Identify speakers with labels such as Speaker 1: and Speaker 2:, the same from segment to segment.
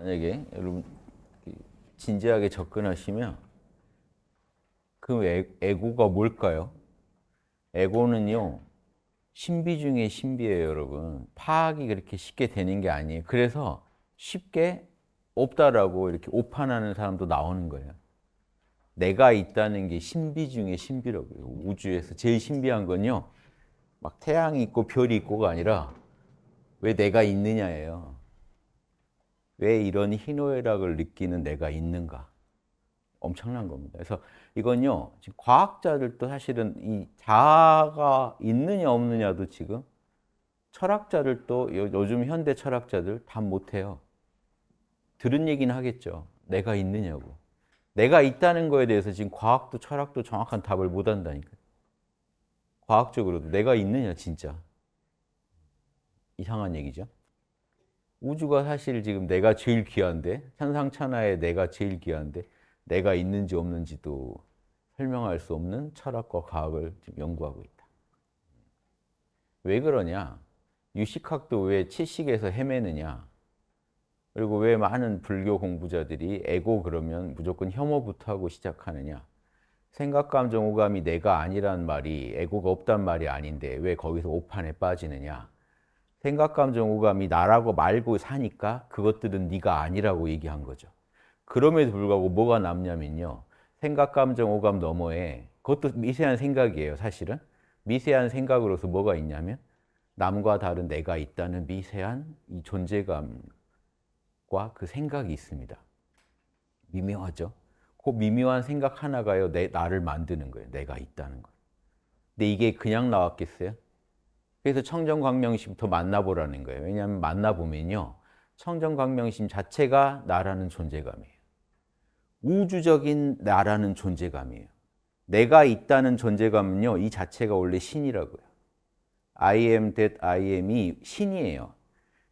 Speaker 1: 만약에 여러분 진지하게 접근하시면 그 에고가 뭘까요? 에고는요 신비 중에 신비예요 여러분 파악이 그렇게 쉽게 되는 게 아니에요 그래서 쉽게 없다라고 이렇게 오판하는 사람도 나오는 거예요 내가 있다는 게 신비 중에 신비라고요 우주에서 제일 신비한 건요 막 태양이 있고 별이 있고가 아니라 왜 내가 있느냐예요 왜 이런 희노애락을 느끼는 내가 있는가? 엄청난 겁니다. 그래서 이건요, 지금 과학자들도 사실은 이 자아가 있느냐 없느냐도 지금 철학자들도 요즘 현대 철학자들 답 못해요. 들은 얘기는 하겠죠. 내가 있느냐고. 내가 있다는 거에 대해서 지금 과학도 철학도 정확한 답을 못한다니까 과학적으로도 내가 있느냐 진짜. 이상한 얘기죠. 우주가 사실 지금 내가 제일 귀한데 현상천하에 내가 제일 귀한데 내가 있는지 없는지도 설명할 수 없는 철학과 과학을 지금 연구하고 있다. 왜 그러냐? 유식학도 왜 채식에서 헤매느냐? 그리고 왜 많은 불교 공부자들이 에고 그러면 무조건 혐오부터 하고 시작하느냐? 생각, 감정, 오감이 내가 아니란 말이 에고가 없단 말이 아닌데 왜 거기서 오판에 빠지느냐? 생각, 감정, 오감이 나라고 말고 사니까 그것들은 네가 아니라고 얘기한 거죠. 그럼에도 불구하고 뭐가 남냐면요. 생각, 감정, 오감 너머에 그것도 미세한 생각이에요, 사실은. 미세한 생각으로서 뭐가 있냐면 남과 다른 내가 있다는 미세한 이 존재감과 그 생각이 있습니다. 미묘하죠? 그 미묘한 생각 하나가요, 내, 나를 만드는 거예요. 내가 있다는 거. 근데 이게 그냥 나왔겠어요? 그래서 청정광명심부터 만나보라는 거예요. 왜냐하면 만나보면요. 청정광명심 자체가 나라는 존재감이에요. 우주적인 나라는 존재감이에요. 내가 있다는 존재감은요. 이 자체가 원래 신이라고요. I am that I am이 신이에요.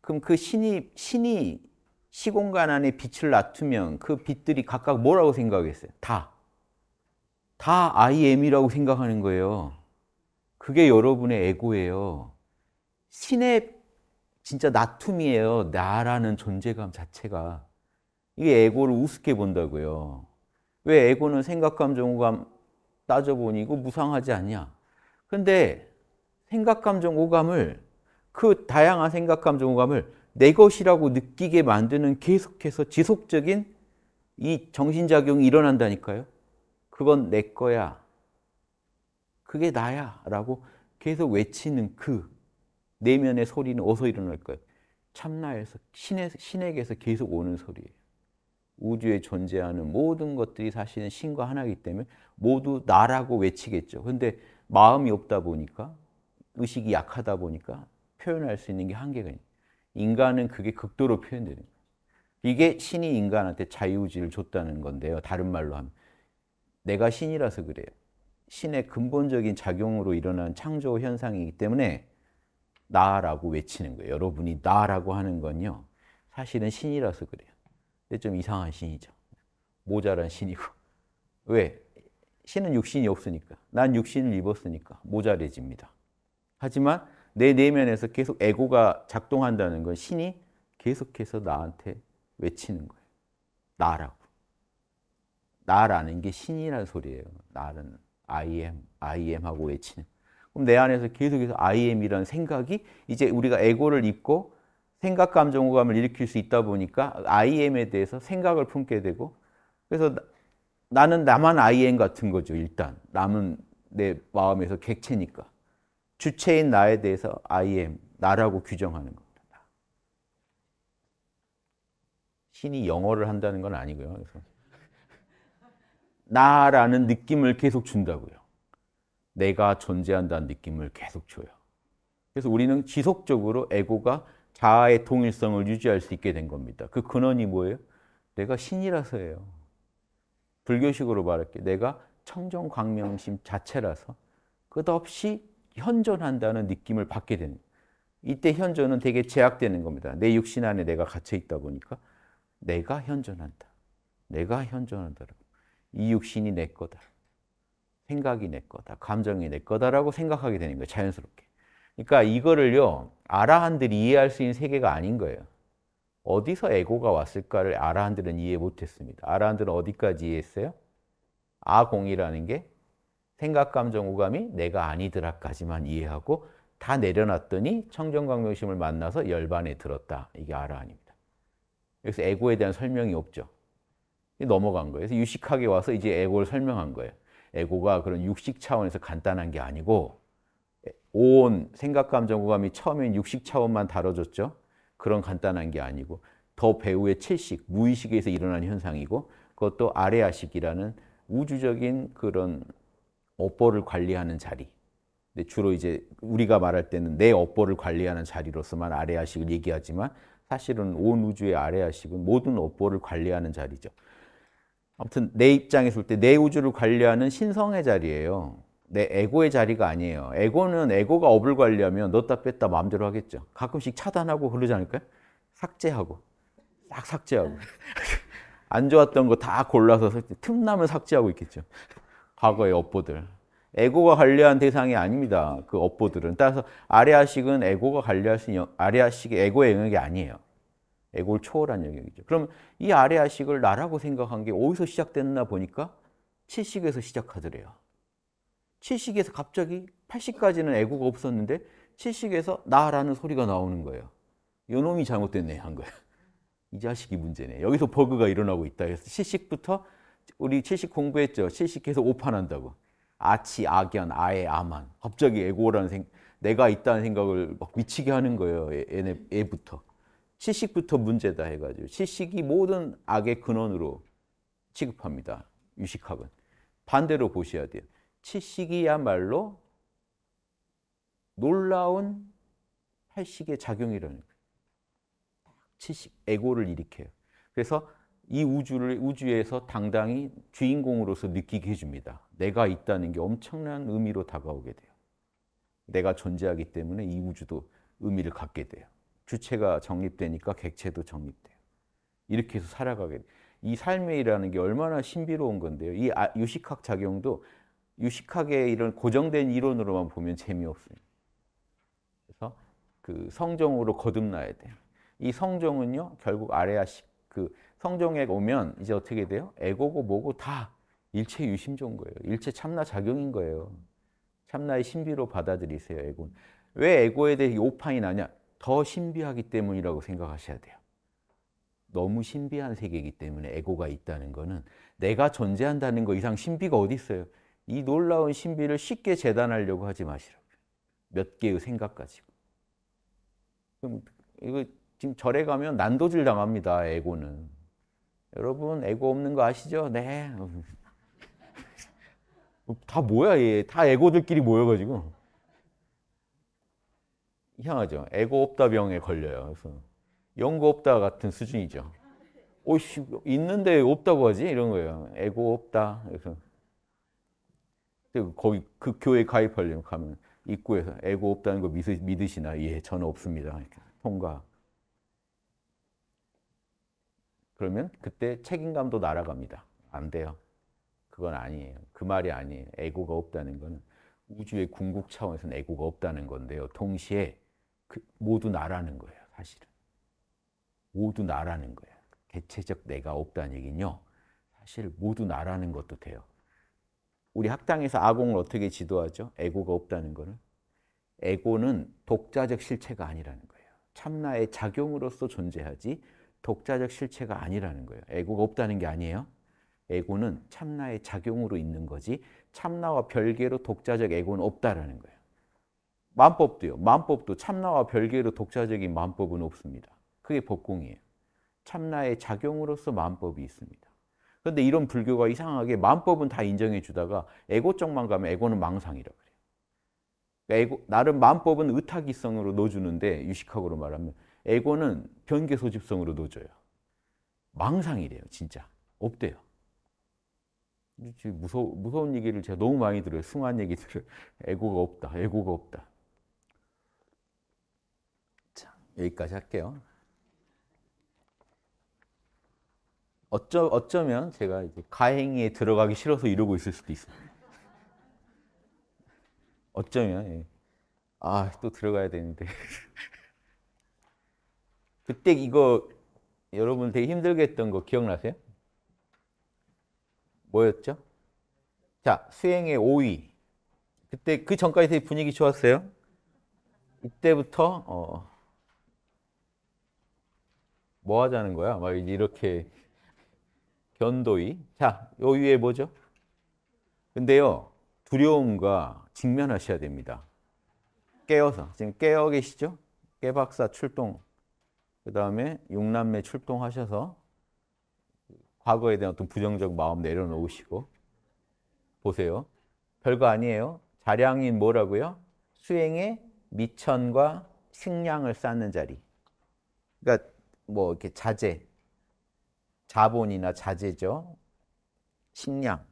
Speaker 1: 그럼 그 신이, 신이 시공간 안에 빛을 놔두면 그 빛들이 각각 뭐라고 생각했어요? 다. 다 I am이라고 생각하는 거예요. 그게 여러분의 에고예요. 신의 진짜 나툼이에요. 나라는 존재감 자체가. 이게 에고를 우습게 본다고요. 왜 에고는 생각, 감정, 오감 따져보니 이거 무상하지 않냐. 근데 생각, 감정, 오감을 그 다양한 생각, 감정, 오감을 내 것이라고 느끼게 만드는 계속해서 지속적인 이 정신작용이 일어난다니까요. 그건 내 거야. 그게 나야 라고 계속 외치는 그 내면의 소리는 어디서 일어날 거요 참나에서 신의, 신에게서 계속 오는 소리예요. 우주에 존재하는 모든 것들이 사실은 신과 하나이기 때문에 모두 나라고 외치겠죠. 근데 마음이 없다 보니까 의식이 약하다 보니까 표현할 수 있는 게 한계가 있는 인간은 그게 극도로 표현되는 거예요. 이게 신이 인간한테 자유의지를 줬다는 건데요. 다른 말로 하면 내가 신이라서 그래요. 신의 근본적인 작용으로 일어난 창조 현상이기 때문에 나라고 외치는 거예요. 여러분이 나라고 하는 건요. 사실은 신이라서 그래요. 근데 좀 이상한 신이죠. 모자란 신이고. 왜? 신은 육신이 없으니까. 난 육신을 입었으니까 모자래집니다. 하지만 내 내면에서 계속 에고가 작동한다는 건 신이 계속해서 나한테 외치는 거예요. 나라고. 나라는 게 신이라는 소리예요. 나라는. I am, I am 하고 외치는. 그럼 내 안에서 계속해서 I am이라는 생각이 이제 우리가 에고를 잊고 생각, 감정, 호감을 일으킬 수 있다 보니까 I am에 대해서 생각을 품게 되고 그래서 나, 는 나만 I am 같은 거죠, 일단. 남은 내 마음에서 객체니까. 주체인 나에 대해서 I am, 나라고 규정하는 겁니다. 신이 영어를 한다는 건 아니고요. 그래서. 나라는 느낌을 계속 준다고요. 내가 존재한다는 느낌을 계속 줘요. 그래서 우리는 지속적으로 에고가 자아의 통일성을 유지할 수 있게 된 겁니다. 그 근원이 뭐예요? 내가 신이라서예요. 불교식으로 말할게. 내가 청정광명심 자체라서 끝없이 현존한다는 느낌을 받게 됩니 이때 현존은 되게 제약되는 겁니다. 내 육신 안에 내가 갇혀 있다 보니까 내가 현존한다. 내가 현존한다. 이 육신이 내 거다. 생각이 내 거다. 감정이 내 거다라고 생각하게 되는 거예요. 자연스럽게. 그러니까 이거를요. 아라한들이 이해할 수 있는 세계가 아닌 거예요. 어디서 에고가 왔을까를 아라한들은 이해 못했습니다. 아라한들은 어디까지 이해했어요? 아공이라는 게 생각, 감정, 오감이 내가 아니더라까지만 이해하고 다 내려놨더니 청정광명심을 만나서 열반에 들었다. 이게 아라한입니다. 여기서 에고에 대한 설명이 없죠. 넘어간 거예요. 그래서 유식하게 와서 이제 에고를 설명한 거예요. 에고가 그런 육식 차원에서 간단한 게 아니고 온 생각, 감정, 구감이 처음엔 육식 차원만 다뤄졌죠. 그런 간단한 게 아니고 더 배우의 채식, 무의식에서 일어나 현상이고 그것도 아레아식이라는 우주적인 그런 업보를 관리하는 자리. 근데 주로 이제 우리가 말할 때는 내 업보를 관리하는 자리로서만 아레아식을 얘기하지만 사실은 온 우주의 아레아식은 모든 업보를 관리하는 자리죠. 아무튼 내 입장에서 볼 때 내 우주를 관리하는 신성의 자리예요. 내 에고의 자리가 아니에요. 에고는 에고가 업을 관리하면 넣다 뺐다 마음대로 하겠죠. 가끔씩 차단하고 그러지 않을까요? 삭제하고 싹 삭제하고 안 좋았던 거 다 골라서 삭제. 틈나면 삭제하고 있겠죠. 과거의 업보들. 에고가 관리한 대상이 아닙니다. 그 업보들은. 따라서 아레아식은 에고가 관리할 수 있는 아레아식의 에고의 영역이 아니에요. 애골 초월한 영역이죠. 그럼 이 아래아식을 나라고 생각한 게 어디서 시작됐나 보니까 칠식에서 시작하더래요. 칠식에서 갑자기 80까지는 애고가 없었는데 칠식에서 나라는 소리가 나오는 거예요. 요놈이 잘못됐네 한 거야. 이 자식이 문제네. 여기서 버그가 일어나고 있다. 그래서 칠식부터 우리 칠식 공부했죠. 칠식해서 오판한다고. 아치, 악연, 아예, 아만. 갑자기 애고라는 생, 내가 있다는 생각을 막 미치게 하는 거예요. 애, 애부터. 시식부터 문제다 해가지고 시식이 모든 악의 근원으로 취급합니다. 유식학은. 반대로 보셔야 돼요. 치식이야말로 놀라운 팔식의 작용이라는 거예요. 치식, 에고를 일으켜요. 그래서 이 우주를 우주에서 당당히 주인공으로서 느끼게 해줍니다. 내가 있다는 게 엄청난 의미로 다가오게 돼요. 내가 존재하기 때문에 이 우주도 의미를 갖게 돼요. 주체가 정립되니까 객체도 정립돼요. 이렇게 해서 살아가게 이 삶이라는 게 얼마나 신비로운 건데요. 이 아, 유식학 작용도 유식학의 이런 고정된 이론으로만 보면 재미없습니 그래서 그 성종으로 거듭나야 돼요. 이 성종은요, 결국 아레아식 그 성종에 오면 이제 어떻게 돼요? 에고고 뭐고 다 일체 유심종 거예요. 일체 참나 작용인 거예요. 참나의 신비로 받아들이세요, 에고는. 왜 에고에 대해 오판이 나냐? 더 신비하기 때문이라고 생각하셔야 돼요. 너무 신비한 세계이기 때문에 에고가 있다는 것은 내가 존재한다는 것 이상 신비가 어디 있어요? 이 놀라운 신비를 쉽게 재단하려고 하지 마시라고. 몇 개의 생각 가지고. 그럼 이거 지금 절에 가면 난도질 당합니다. 에고는. 여러분 에고 없는 거 아시죠? 네. 다 뭐야 얘. 다 에고들끼리 모여가지고. 이상하죠. 에고 없다 병에 걸려요. 그래서 영고 없다 같은 수준이죠. 오씨 있는데 없다고 하지 이런 거예요. 에고 없다. 그래서 거기 그 교회 가입하려면 가면 입구에서 에고 없다는 거 믿으, 믿으시나? 예, 저는 없습니다. 통과. 그러면 그때 책임감도 날아갑니다. 안 돼요. 그건 아니에요. 그 말이 아니에요. 에고가 없다는 건 우주의 궁극 차원에서는 에고가 없다는 건데요. 동시에 그 모두 나라는 거예요, 사실은. 모두 나라는 거예요. 개체적 내가 없다는 얘기는요. 사실 모두 나라는 것도 돼요. 우리 학당에서 아공을 어떻게 지도하죠? 에고가 없다는 거는. 에고는 독자적 실체가 아니라는 거예요. 참나의 작용으로서 존재하지 독자적 실체가 아니라는 거예요. 에고가 없다는 게 아니에요. 에고는 참나의 작용으로 있는 거지 참나와 별개로 독자적 에고는 없다라는 거예요. 만법도요. 만법도 참나와 별개로 독자적인 만법은 없습니다. 그게 법공이에요. 참나의 작용으로서 만법이 있습니다. 그런데 이런 불교가 이상하게 만법은 다 인정해 주다가 에고적만 가면 에고는 망상이라고 그래요. 그러니까 에고, 나름 만법은 의타기성으로 넣어주는데 유식학으로 말하면 에고는 변개소집성으로 넣어줘요. 망상이래요. 진짜. 없대요. 무서, 무서운 얘기를 제가 너무 많이 들어요. 숭한 얘기들을. 에고가 없다. 에고가 없다. 여기까지 할게요. 어쩌, 어쩌면 제가 이제 가행에 들어가기 싫어서 이러고 있을 수도 있어요. 어쩌면, 예. 아, 또 들어가야 되는데. 그때 이거 여러분 되게 힘들게 했던 거 기억나세요? 뭐였죠? 자, 수행의 5위. 그때 그 전까지 분위기 좋았어요. 이때부터 어, 뭐 하자는 거야? 막 이렇게 견도이. 자, 요 위에 뭐죠? 근데요, 두려움과 직면하셔야 됩니다. 깨어서. 지금 깨어 계시죠? 깨박사 출동. 그 다음에 용남매 출동하셔서 과거에 대한 어떤 부정적 마음 내려놓으시고 보세요. 별거 아니에요. 자량인 뭐라고요? 수행의 미천과 식량을 쌓는 자리. 그러니까 뭐 이렇게 자재, 자본이나 자재죠. 식량.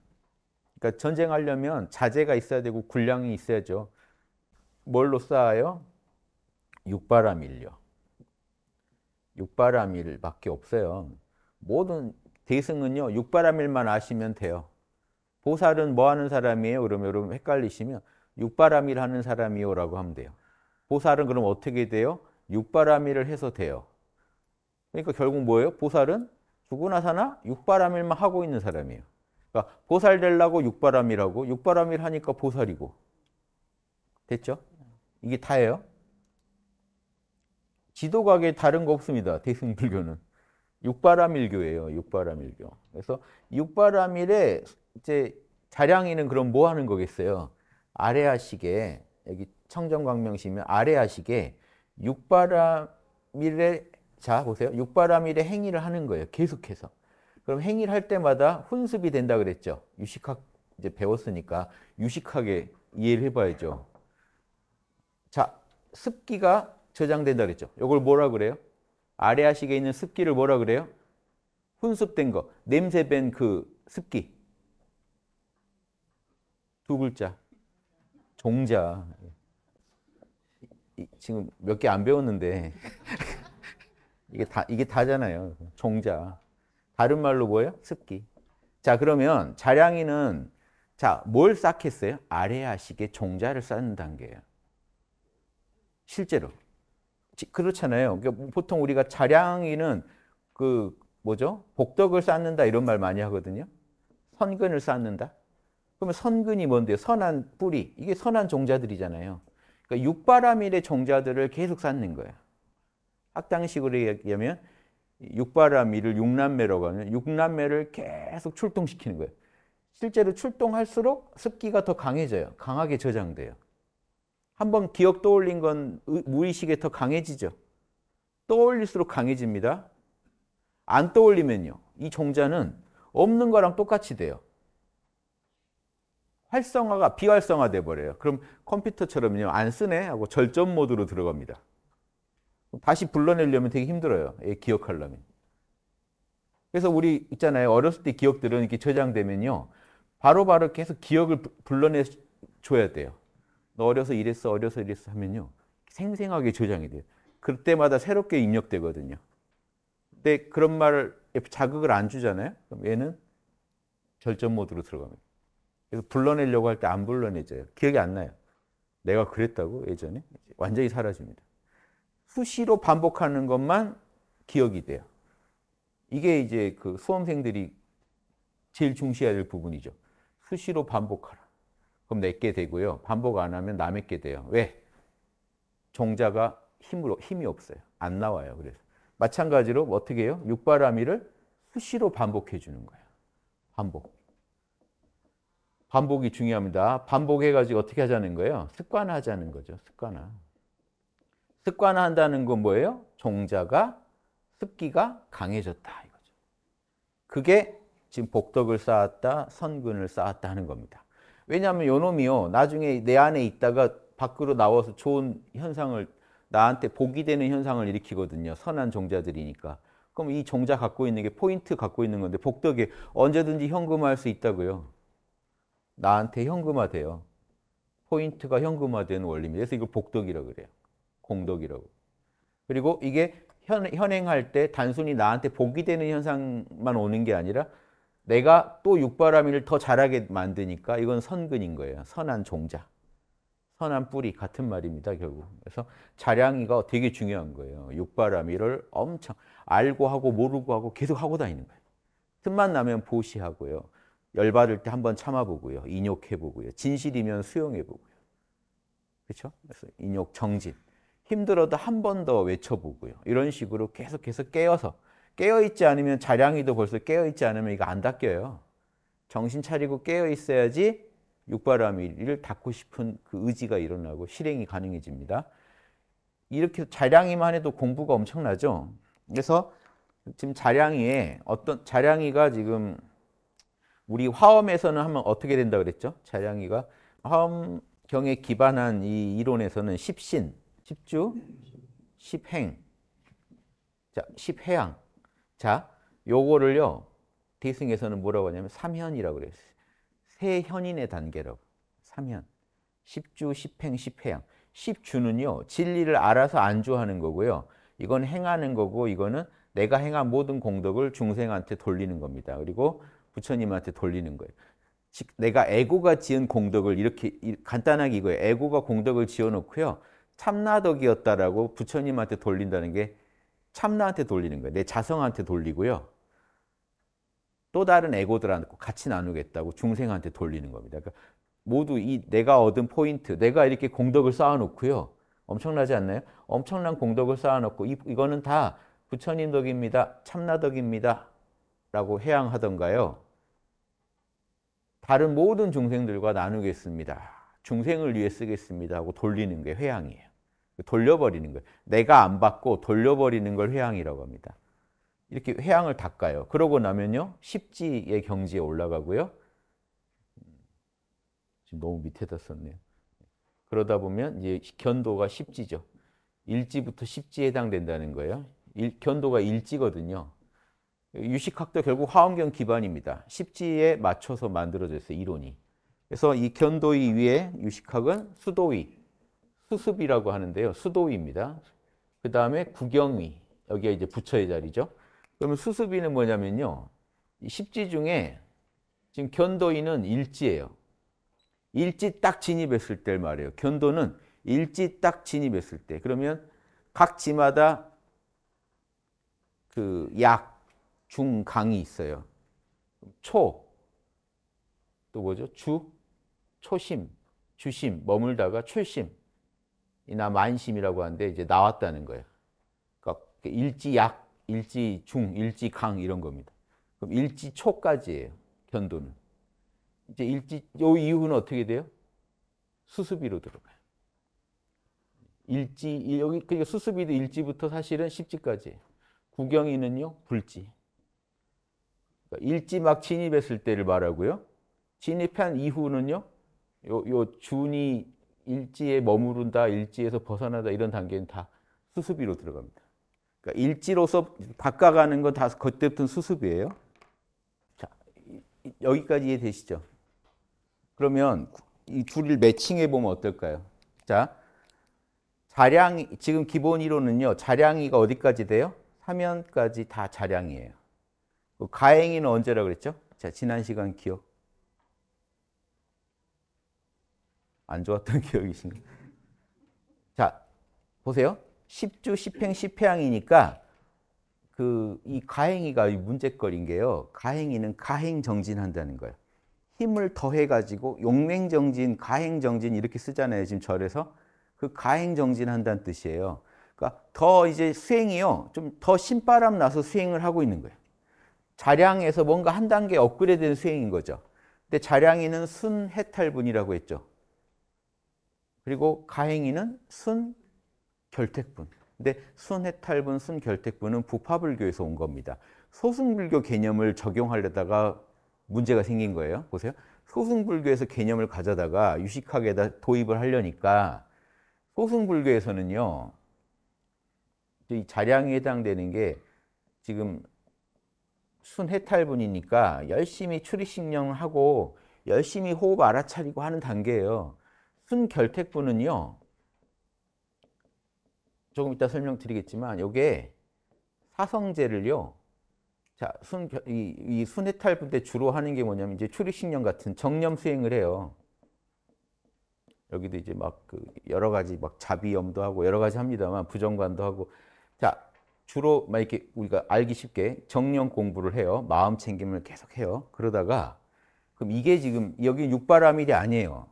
Speaker 1: 그러니까 전쟁하려면 자재가 있어야 되고 군량이 있어야죠. 뭘로 쌓아요? 육바라밀요. 육바라밀밖에 없어요. 모든 대승은요. 육바라밀만 아시면 돼요. 보살은 뭐 하는 사람이에요? 그러면 여러분 헷갈리시면 육바라밀 하는 사람이요라고 하면 돼요. 보살은 그럼 어떻게 돼요? 육바라밀을 해서 돼요. 그러니까 결국 뭐예요? 보살은 죽으나 사나 육바람일만 하고 있는 사람이에요. 그러니까 보살 되려고 육바람이라고 육바람일 하니까 보살이고 됐죠? 이게 다예요. 지도각에 다른 거 없습니다. 대승불교는 육바람일교예요. 육바람일교. 그래서 육바람일에 이제 자량이는 그럼 뭐 하는 거겠어요? 아래아식에 여기 청정광명시면 아래아식에 육바람일에 자, 보세요. 육바라밀의 행위를 하는 거예요. 계속해서. 그럼 행위를 할 때마다 훈습이 된다 그랬죠. 유식학 이제 배웠으니까 유식하게 이해를 해봐야죠. 자, 습기가 저장된다 그랬죠. 이걸 뭐라 그래요? 아래하식에 있는 습기를 뭐라 그래요? 훈습된 거, 냄새 밴그 습기. 두 글자. 종자. 지금 몇 개 안 배웠는데. 이게 다 이게 다잖아요. 종자. 다른 말로 뭐예요? 습기. 자, 그러면 자량이는 자, 뭘 쌓겠어요? 아래아식의 종자를 쌓는 단계예요. 실제로. 그렇잖아요. 그러니까 보통 우리가 자량이는 그 뭐죠? 복덕을 쌓는다 이런 말 많이 하거든요. 선근을 쌓는다. 그러면 선근이 뭔데요? 선한 뿌리. 이게 선한 종자들이잖아요. 그러니까 육바람일의 종자들을 계속 쌓는 거예요. 학당식으로 얘기하면 육바라미를 육남매라고 하면 육남매를 계속 출동시키는 거예요. 실제로 출동할수록 습기가 더 강해져요. 강하게 저장돼요. 한번 기억 떠올린 건 무의식에 더 강해지죠. 떠올릴수록 강해집니다. 안 떠올리면요. 이 종자는 없는 거랑 똑같이 돼요. 활성화가 비활성화돼 버려요. 그럼 컴퓨터처럼요. 안 쓰네 하고 절전 모드로 들어갑니다. 다시 불러내려면 되게 힘들어요. 예, 기억하려면. 그래서 우리 있잖아요. 어렸을 때 기억들은 이렇게 저장되면요. 바로바로 바로 계속 기억을 불러내 줘야 돼요. 너 어려서 이랬어, 어려서 이랬어 하면요. 생생하게 저장이 돼요. 그때마다 새롭게 입력되거든요. 근데 그런 말을 자극을 안 주잖아요. 그럼 얘는 절전 모드로 들어갑니 그래서 불러내려고 할 때 안 불러내져요. 기억이 안 나요. 내가 그랬다고 예전에 완전히 사라집니다. 수시로 반복하는 것만 기억이 돼요. 이게 이제 그 수험생들이 제일 중시해야 될 부분이죠. 수시로 반복하라. 그럼 내게 되고요. 반복 안 하면 남의 게 돼요. 왜? 종자가 힘으로 힘이 없어요. 안 나와요. 그래서 마찬가지로 어떻게 해요? 육바라미를 수시로 반복해 주는 거예요. 반복. 반복이 중요합니다. 반복해 가지고 어떻게 하자는 거예요? 습관화하자는 거죠. 습관화. 습관한다는 화건 뭐예요? 종자가 습기가 강해졌다 이거죠. 그게 지금 복덕을 쌓았다, 선근을 쌓았다 하는 겁니다. 왜냐하면 요 놈이요 나중에 내 안에 있다가 밖으로 나와서 좋은 현상을 나한테 복이 되는 현상을 일으키거든요. 선한 종자들이니까. 그럼 이 종자 갖고 있는 게 포인트 갖고 있는 건데 복덕에 언제든지 현금화할 수 있다고요. 나한테 현금화돼요. 포인트가 현금화되는 원리입니다. 그래서 이걸 복덕이라고 그래요. 공덕이라고. 그리고 이게 현, 현행할 때 단순히 나한테 복이 되는 현상만 오는 게 아니라 내가 또 육바라밀을 더 잘하게 만드니까 이건 선근인 거예요. 선한 종자. 선한 뿌리 같은 말입니다. 결국. 그래서 자량이가 되게 중요한 거예요. 육바라밀을 엄청 알고 하고 모르고 하고 계속 하고 다니는 거예요. 틈만 나면 보시하고요. 열받을 때 한번 참아보고요. 인욕해보고요. 진실이면 수용해보고요. 그렇죠? 그래서 인욕 정진. 힘들어도 한 번 더 외쳐보고요. 이런 식으로 계속해서 깨어서 깨어있지 않으면 자량이도 벌써 깨어있지 않으면 이거 안 닦여요. 정신 차리고 깨어있어야지 육바람이를 닦고 싶은 그 의지가 일어나고 실행이 가능해집니다. 이렇게 자량이만 해도 공부가 엄청나죠. 그래서 지금 자량이에 어떤 자량이가 지금 우리 화엄에서는 하면 어떻게 된다 그랬죠? 자량이가 화엄경에 기반한 이 이론에서는 십신 10주, 10행, 자, 10해양. 자, 요거를요, 대승에서는 뭐라고 하냐면 삼현이라고 그랬어요. 세 현인의 단계라고. 삼현. 10주, 10행, 10해양. 10주는요, 진리를 알아서 안주하는 거고요. 이건 행하는 거고, 이거는 내가 행한 모든 공덕을 중생한테 돌리는 겁니다. 그리고 부처님한테 돌리는 거예요. 내가 에고가 지은 공덕을 이렇게 간단하게 이거예요. 에고가 공덕을 지어놓고요. 참나덕이었다라고 부처님한테 돌린다는 게 참나한테 돌리는 거예요. 내 자성한테 돌리고요. 또 다른 에고들한테 같이 나누겠다고 중생한테 돌리는 겁니다. 그러니까 모두 이 내가 얻은 포인트, 내가 이렇게 공덕을 쌓아놓고요. 엄청나지 않나요? 엄청난 공덕을 쌓아놓고 이, 이거는 다 부처님 덕입니다. 참나덕입니다. 라고 해양하던가요. 다른 모든 중생들과 나누겠습니다. 중생을 위해 쓰겠습니다 하고 돌리는 게 회양이에요. 돌려버리는 거예요. 내가 안 받고 돌려버리는 걸 회항이라고 합니다. 이렇게 회항을 닦아요. 그러고 나면요. 십지의 경지에 올라가고요. 지금 너무 밑에다 썼네요. 그러다 보면 이제 견도가 십지죠. 일지부터 십지에 해당된다는 거예요. 일, 견도가 일지거든요. 유식학도 결국 화엄경 기반입니다. 십지에 맞춰서 만들어졌어요. 이론이. 그래서 이 견도의 위에 유식학은 수도의 수습이라고 하는데요. 수도위입니다. 그 다음에 국영위, 여기가 이제 부처의 자리죠. 그러면 수습위는 뭐냐면요. 십지 중에 지금 견도인은 일지예요. 일지 딱 진입했을 때말이에요 견도는 일지 딱 진입했을 때. 그러면 각 지마다 그 약, 중, 강이 있어요. 초, 또 뭐죠? 주, 초심, 주심, 머물다가 출심. 이나 만심이라고 하는데 이제 나왔다는 거예요. 그러니까 그 일지약, 일지중, 일지강 이런 겁니다. 그럼 일지초까지예요. 견도는. 이제 일지 요 이후는 어떻게 돼요? 수수비로 들어가요. 일지 여기 그러니까 수수비도 일지부터 사실은 십지까지. 구경이는요 불지. 그러니까 일지 막 진입했을 때를 말하고요. 진입한 이후는요. 요 요 준이 일지에 머무른다, 일지에서 벗어나다 이런 단계는 다수습비로 들어갑니다. 그러니까 일지로서 바꿔가는 건다 겉대부터 수수비예요. 자, 여기까지 이해되시죠? 그러면 이 둘을 매칭해 보면 어떨까요? 자, 자량 지금 기본 이론은요. 자량이가 어디까지 돼요? 3연까지 다 자량이에요. 그 가행이는 언제라 그랬죠? 자, 지난 시간 기억. 안 좋았던 기억이신가? 자, 보세요. 10주 10행 1 0회이니까그 이 가행이가 문제거리인 게요. 가행이는 가행 정진한다는 거예요. 힘을 더해 가지고 용맹 정진, 가행 정진 이렇게 쓰잖아요. 지금 절에서 그 가행 정진한다는 뜻이에요. 그러니까 더 이제 수행이요. 좀 더 신바람 나서 수행을 하고 있는 거예요. 자량에서 뭔가 한 단계 업그레이드된 수행인 거죠. 근데 자량이는 순해탈분이라고 했죠. 그리고 가행이는 순 결택분. 근데 순해탈분, 순결택분은 부파불교에서 온 겁니다. 소승불교 개념을 적용하려다가 문제가 생긴 거예요. 보세요. 소승불교에서 개념을 가져다가 유식학에다 도입을 하려니까 소승불교에서는요. 이 자량에 해당되는 게 지금 순해탈분이니까 열심히 출입신령하고 열심히 호흡 알아차리고 하는 단계예요. 순결택부는요. 조금 이따 설명드리겠지만 이게 사성제를요. 자, 순, 이, 이 순해탈부 때 주로 하는 게 뭐냐면 이제 출입식령 같은 정념 수행을 해요. 여기도 이제 막 그 여러 가지 막 자비염도 하고 여러 가지 합니다만 부정관도 하고 자 주로 막 이렇게 우리가 알기 쉽게 정령 공부를 해요 마음 챙김을 계속 해요 그러다가 그럼 이게 지금 여기 육바라밀이 아니에요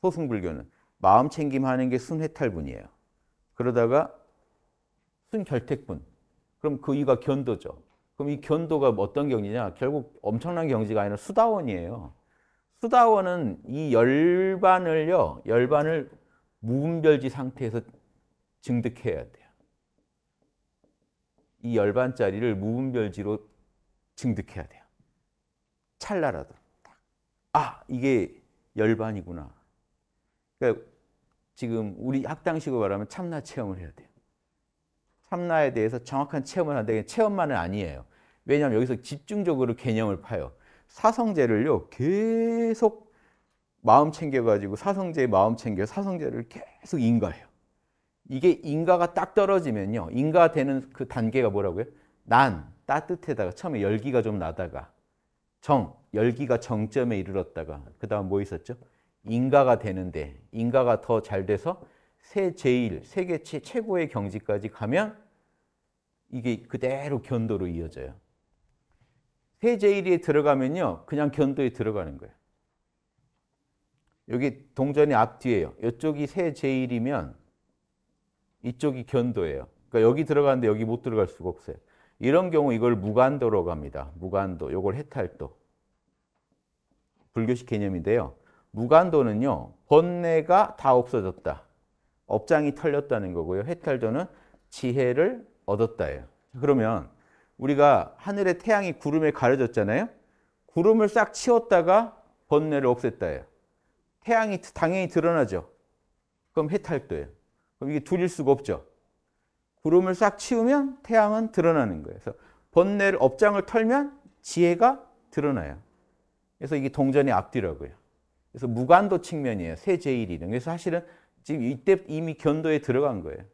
Speaker 1: 소승불교는 마음 챙김하는 게 순해탈분이에요. 그러다가 순결택분. 그럼 그 이가 견도죠. 그럼 이 견도가 어떤 경지냐? 결국 엄청난 경지가 아니라 수다원이에요. 수다원은 이 열반을요, 열반을 무분별지 상태에서 증득해야 돼요. 이 열반짜리를 무분별지로 증득해야 돼요. 찰나라도. 아, 이게 열반이구나. 그러니까 지금 우리 학당식으로 말하면 참나 체험을 해야 돼요. 참나에 대해서 정확한 체험을 하는데 체험만은 아니에요. 왜냐하면 여기서 집중적으로 개념을 파요. 사성제를요 계속 마음 챙겨가지고 사성제의 마음 챙겨 사성제를 계속 인가해요. 이게 인가가 딱 떨어지면요 인가되는 그 단계가 뭐라고요? 난 따뜻해다가 처음에 열기가 좀 나다가 정 열기가 정점에 이르렀다가 그 다음 뭐 있었죠? 인가가 되는데 인가가 더 잘 돼서 세 제일, 세계 최고의 경지까지 가면 이게 그대로 견도로 이어져요. 세 제일에 들어가면요. 그냥 견도에 들어가는 거예요. 여기 동전이 앞뒤예요. 이쪽이 세 제일이면 이쪽이 견도예요. 그러니까 여기 들어가는데 여기 못 들어갈 수가 없어요. 이런 경우 이걸 무간도로 갑니다. 무간도, 요걸 해탈도. 불교식 개념인데요. 무관도는요 번뇌가 다 없어졌다. 업장이 털렸다는 거고요. 해탈도는 지혜를 얻었다예요. 그러면 우리가 하늘의 태양이 구름에 가려졌잖아요. 구름을 싹 치웠다가 번뇌를 없앴다예요. 태양이 당연히 드러나죠. 그럼 해탈도예요. 그럼 이게 둘일 수가 없죠. 구름을 싹 치우면 태양은 드러나는 거예요. 그래서 번뇌를 업장을 털면 지혜가 드러나요. 그래서 이게 동전의 앞뒤라고요. 그래서 무관도 측면이에요. 새 제1이론. 그래서 사실은 지금 이때 이미 견도에 들어간 거예요.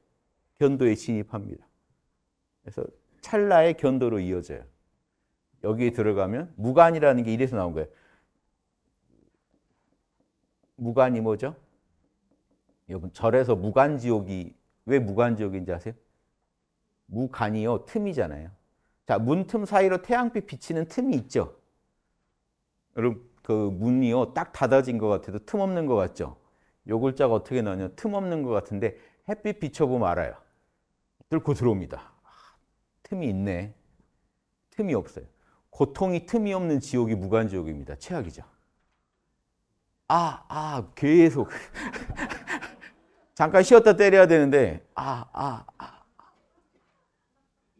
Speaker 1: 견도에 진입합니다. 그래서 찰나의 견도로 이어져요. 여기에 들어가면 무관이라는 게 이래서 나온 거예요. 무관이 뭐죠? 여러분 절에서 무관지옥이 왜 무관지옥인지 아세요? 무간이요 틈이잖아요. 자 문틈 사이로 태양빛 비치는 틈이 있죠. 여러분 그 문이요 딱 닫아진 것 같아도 틈 없는 것 같죠? 요 글자가 어떻게 나냐틈 없는 것 같은데 햇빛 비춰보면 알아요. 뚫고 들어옵니다. 아, 틈이 있네. 틈이 없어요. 고통이 틈이 없는 지옥이 무간지옥입니다. 최악이죠. 아, 아, 계속. 잠깐 쉬었다 때려야 되는데, 아, 아, 아.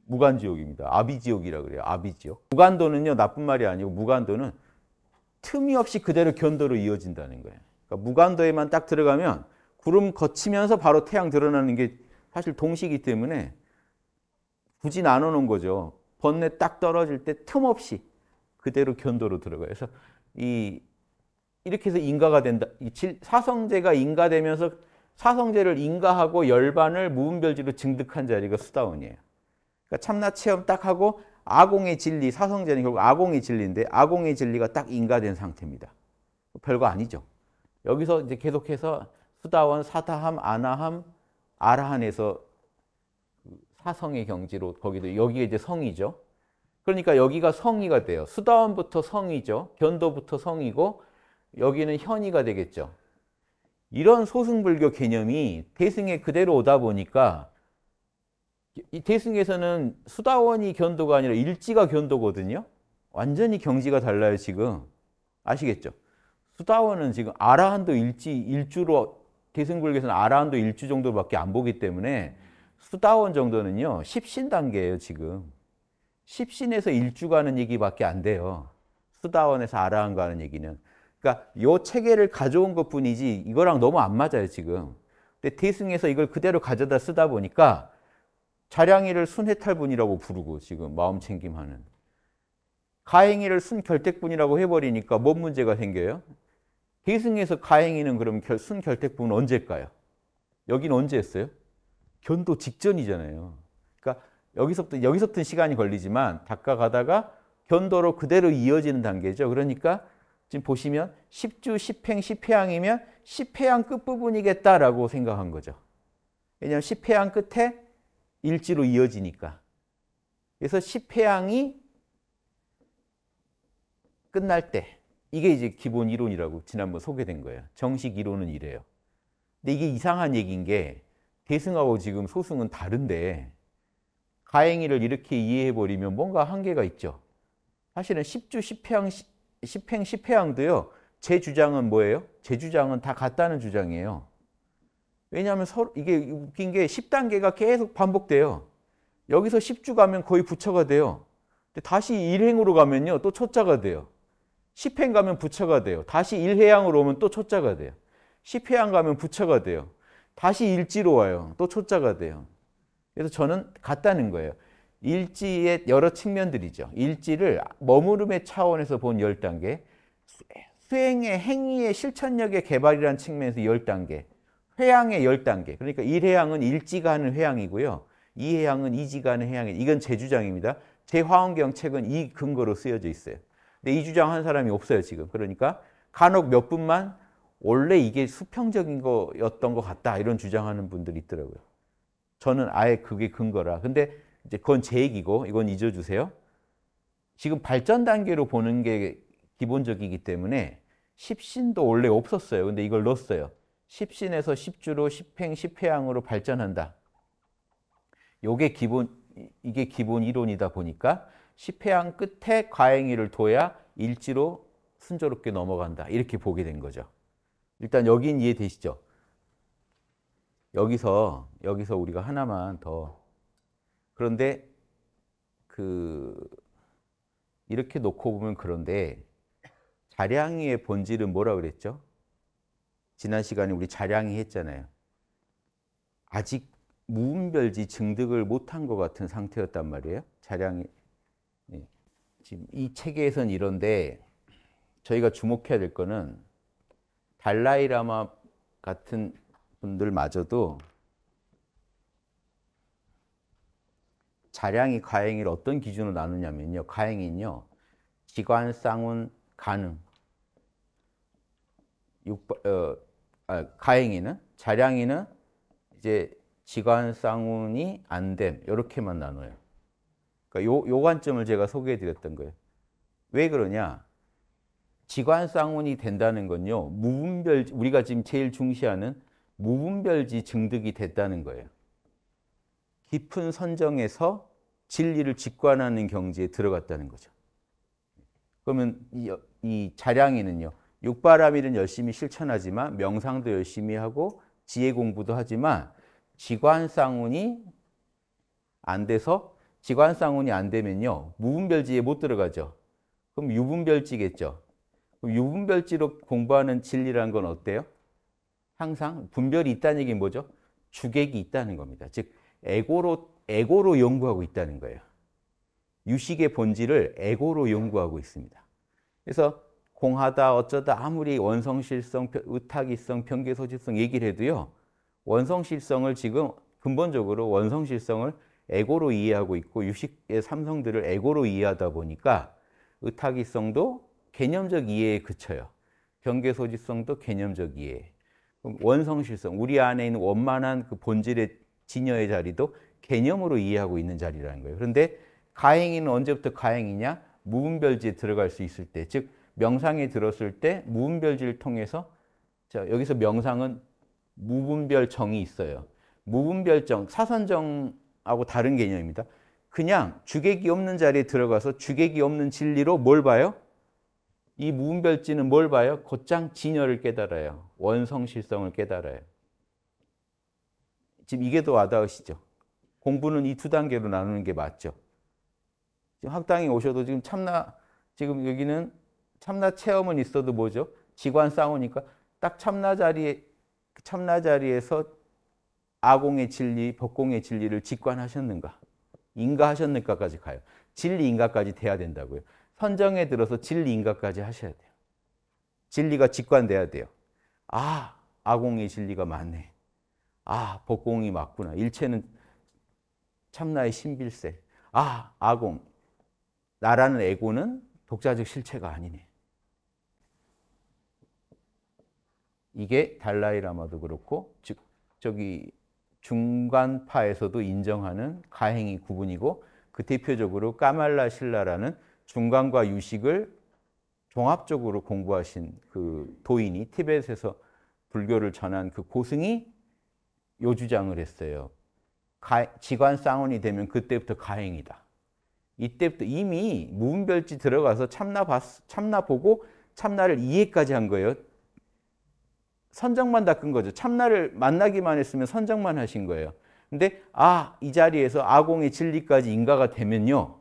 Speaker 1: 무간지옥입니다. 아비지옥이라 그래요. 아비지옥. 무간도는요, 나쁜 말이 아니고, 무간도는 틈이 없이 그대로 견도로 이어진다는 거예요. 그러니까 무관도에만딱 들어가면 구름 거치면서 바로 태양 드러나는 게 사실 동시기 때문에 굳이 나누는 거죠. 번뇌 딱 떨어질 때 틈 없이 그대로 견도로 들어가요. 그래서 이 이렇게 해서 인가가 된다. 사성제가 인가되면서 사성제를 인가하고 열반을 무분별지로 증득한 자리가 수다원이에요. 그러니까 참나 체험 딱 하고 아공의 진리, 사성제는 결국 아공의 진리인데 아공의 진리가 딱 인가된 상태입니다. 별거 아니죠. 여기서 이제 계속해서 수다원, 사타함, 아나함, 아라한에서 사성의 경지로 거기도 여기에 이제 성이죠. 그러니까 여기가 성의가 돼요. 수다원부터 성이죠. 견도부터 성이고 여기는 현의가 되겠죠. 이런 소승불교 개념이 대승에 그대로 오다 보니까 이태승에서는 수다원이 견도가 아니라 일지가 견도거든요. 완전히 경지가 달라요, 지금. 아시겠죠? 수다원은 지금 아라한도 일지, 일주로, 대승불교에서는 아라한도 일주 정도밖에 안 보기 때문에 수다원 정도는요, 십신 단계예요, 지금. 십신에서 일주 가는 얘기밖에 안 돼요. 수다원에서 아라한 가는 얘기는. 그러니까 요 체계를 가져온 것 뿐이지 이거랑 너무 안 맞아요, 지금. 근데 대승에서 이걸 그대로 가져다 쓰다 보니까 자량이를 순해탈분이라고 부르고 지금 마음 챙김하는 가행이를 순결택분이라고 해버리니까 뭔 문제가 생겨요? 계승에서 가행이는 그럼 결, 순결택분은 언제일까요? 여기 언제 했어요? 견도 직전이잖아요. 그러니까 여기서부터 여기서부터 시간이 걸리지만 닦아가다가 견도로 그대로 이어지는 단계죠. 그러니까 지금 보시면 10주 10행 10회양이면 10회양 끝부분이겠다라고 생각한 거죠. 왜냐하면 10회양 끝에 일지로 이어지니까. 그래서 10회항이 끝날 때 이게 이제 기본 이론이라고 지난번 소개된 거예요. 정식 이론은 이래요. 근데 이게 이상한 얘기인 게 대승하고 지금 소승은 다른데 가행이를 이렇게 이해해버리면 뭔가 한계가 있죠. 사실은 10주 10회항, 10행 10회항도요. 제 주장은 뭐예요? 제 주장은 다 같다는 주장이에요. 왜냐하면 서로 이게 웃긴 게 10단계가 계속 반복돼요. 여기서 10주 가면 거의 부처가 돼요. 근데 다시 1행으로 가면요. 또초짜가 돼요. 10행 가면 부처가 돼요. 다시 1해양으로 오면 또초짜가 돼요. 10해양 가면 부처가 돼요. 다시 일지로 와요. 또초짜가 돼요. 그래서 저는 같다는 거예요. 일지의 여러 측면들이죠. 일지를 머무름의 차원에서 본 10단계, 수행의 행위의 실천력의 개발이라는 측면에서 10단계, 해양의 10단계. 그러니까 1해양은 일지가 는해양이고요2해양은 이지가 하는 해양이에요 이건 제 주장입니다. 제 화원경 책은 이 근거로 쓰여져 있어요. 근데 이 주장 한 사람이 없어요, 지금. 그러니까 간혹 몇 분만 원래 이게 수평적인 거였던 것 같다 이런 주장하는 분들이 있더라고요. 저는 아예 그게 근거라. 근데 이제 그건 제 얘기고 이건 잊어주세요. 지금 발전 단계로 보는 게 기본적이기 때문에 십신도 원래 없었어요. 근데 이걸 넣었어요. 십신에서 십주로 십행 십회양으로 발전한다. 요게 기본 이게 기본 이론이다 보니까 십회양 끝에 과행이를 둬야 일지로 순조롭게 넘어간다. 이렇게 보게 된 거죠. 일단 여긴 이해되시죠? 여기서 여기서 우리가 하나만 더 그런데 그 이렇게 놓고 보면 그런데 자량의 본질은 뭐라 그랬죠? 지난 시간에 우리 자량이 했잖아요. 아직 무분별지 증득을 못한 것 같은 상태였단 말이에요. 자량이 예. 지금 이체에선 이런데 저희가 주목해야 될 거는 달라이라마 같은 분들마저도 자량이 가행을 어떤 기준으로 나누냐면요. 가행이요 지관, 쌍운, 가능. 6, 어, 아, 가행이는 자량이는 이제 지관쌍운이 안됨 이렇게만 나눠요. 그러니까 요, 요 관점을 제가 소개해 드렸던 거예요. 왜 그러냐? 지관쌍운이 된다는 건요. 무분별 우리가 지금 제일 중시하는 무분별지 증득이 됐다는 거예요. 깊은 선정에서 진리를 직관하는 경지에 들어갔다는 거죠. 그러면 이, 이 자량이는요. 육바라밀은 열심히 실천하지만 명상도 열심히 하고 지혜 공부도 하지만 지관쌍운이 안 돼서 지관쌍운이 안 되면요. 무분별지에 못 들어가죠. 그럼 유분별지겠죠. 그럼 유분별지로 공부하는 진리란건 어때요? 항상 분별이 있다는 얘기는 뭐죠? 주객이 있다는 겁니다. 즉 에고로 에고로 연구하고 있다는 거예요. 유식의 본질을 에고로 연구하고 있습니다. 그래서 공하다 어쩌다 아무리 원성실성, 의탁이성, 변계소질성 얘기를 해도요. 원성실성을 지금 근본적으로 원성실성을 에고로 이해하고 있고 유식의 삼성들을 에고로 이해하다 보니까 의탁이성도 개념적 이해에 그쳐요. 경계소지성도 개념적 이해. 원성실성, 우리 안에 있는 원만한 그 본질의 진여의 자리도 개념으로 이해하고 있는 자리라는 거예요. 그런데 가행이는 언제부터 가행이냐? 무분별지에 들어갈 수 있을 때, 즉 명상에 들었을 때 무분별지를 통해서 자, 여기서 명상은 무분별정이 있어요. 무분별정, 사선정하고 다른 개념입니다. 그냥 주객이 없는 자리에 들어가서 주객이 없는 진리로 뭘 봐요? 이 무분별지는 뭘 봐요? 곧장 진열을 깨달아요. 원성실성을 깨달아요. 지금 이게 더 와닿으시죠? 공부는 이 두 단계로 나누는 게 맞죠? 지금 학당에 오셔도 지금 참나, 지금 여기는 참나 체험은 있어도 뭐죠? 지관 싸우니까 딱 참나 자리에 참나 자리에서 아공의 진리, 법공의 진리를 직관하셨는가? 인가하셨는가까지 가요. 진리 인가까지 돼야 된다고요. 선정에 들어서 진리 인가까지 하셔야 돼요. 진리가 직관돼야 돼요. 아, 아공의 진리가 맞네. 아, 법공이 맞구나. 일체는 참나의 신빌세. 아, 아공. 나라는 에고는 독자적 실체가 아니네. 이게 달라이라마도 그렇고 즉 저기 중간파에서도 인정하는 가행이 구분이고 그 대표적으로 까말라 신라라는 중간과 유식을 종합적으로 공부하신 그 도인이 티벳에서 불교를 전한 그 고승이 요 주장을 했어요. 가, 지관 쌍원이 되면 그때부터 가행이다. 이때부터 이미 무분별지 들어가서 참나 봤, 참나 보고 참나를 이해까지 한 거예요. 선정만 닦은 거죠. 참나를 만나기만 했으면 선정만 하신 거예요. 근데 아, 이 자리에서 아공의 진리까지 인가가 되면요.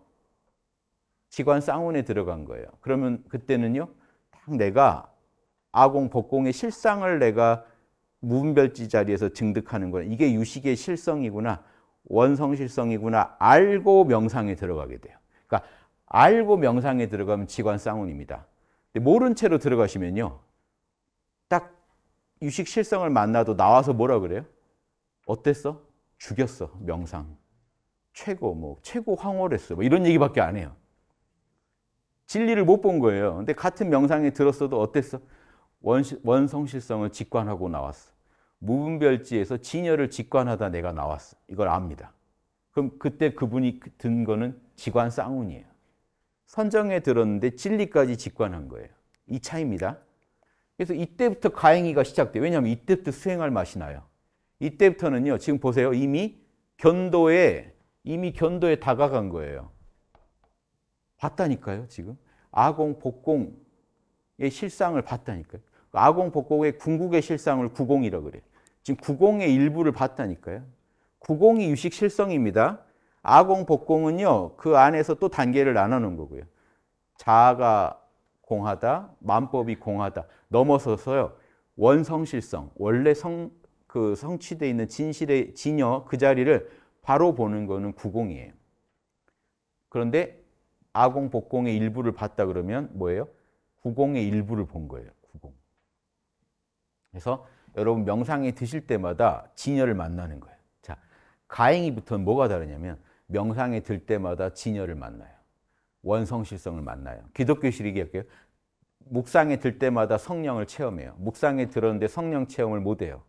Speaker 1: 지관 쌍운에 들어간 거예요. 그러면 그때는요. 딱 내가 아공 법공의 실상을 내가 무분별지 자리에서 증득하는 거예요. 이게 유식의 실성이구나. 원성실성이구나. 알고 명상에 들어가게 돼요. 그러니까 알고 명상에 들어가면 지관 쌍운입니다. 근데 모른 채로 들어가시면요. 유식 실성을 만나도 나와서 뭐라 그래요? 어땠어? 죽였어. 명상. 최고 뭐 최고 황홀했어. 뭐 이런 얘기밖에 안 해요. 진리를 못 본 거예요. 근데 같은 명상에 들었어도 어땠어? 원 원성실성을 직관하고 나왔어. 무분별지에서 진여를 직관하다 내가 나왔어. 이걸 압니다. 그럼 그때 그분이 든 거는 지관 쌍운이에요. 선정에 들었는데 진리까지 직관한 거예요. 이 차이입니다. 그래서 이때부터 가행이가 시작돼요. 왜냐하면 이때부터 수행할 맛이 나요. 이때부터는요. 지금 보세요. 이미 견도에 이미 견도에 다가간 거예요. 봤다니까요. 지금 아공 복공의 실상을 봤다니까요. 아공 복공의 궁극의 실상을 구공이라 그래요. 지금 구공의 일부를 봤다니까요. 구공이 유식 실성입니다. 아공 복공은요. 그 안에서 또 단계를 나누는 거고요. 자아가 공하다, 만법이 공하다 넘어서서요 원성실성 원래 성 그 성취돼 있는 진실의 진여 그 자리를 바로 보는 거는 구공이에요. 그런데 아공 복공의 일부를 봤다 그러면 뭐예요? 구공의 일부를 본 거예요. 구공. 그래서 여러분 명상에 드실 때마다 진여를 만나는 거예요. 자, 가행이부터는 뭐가 다르냐면 명상에 들 때마다 진여를 만나요. 원성실성을 만나요. 기독교실이기할게요 묵상에 들 때마다 성령을 체험해요. 묵상에 들었는데 성령 체험을 못 해요.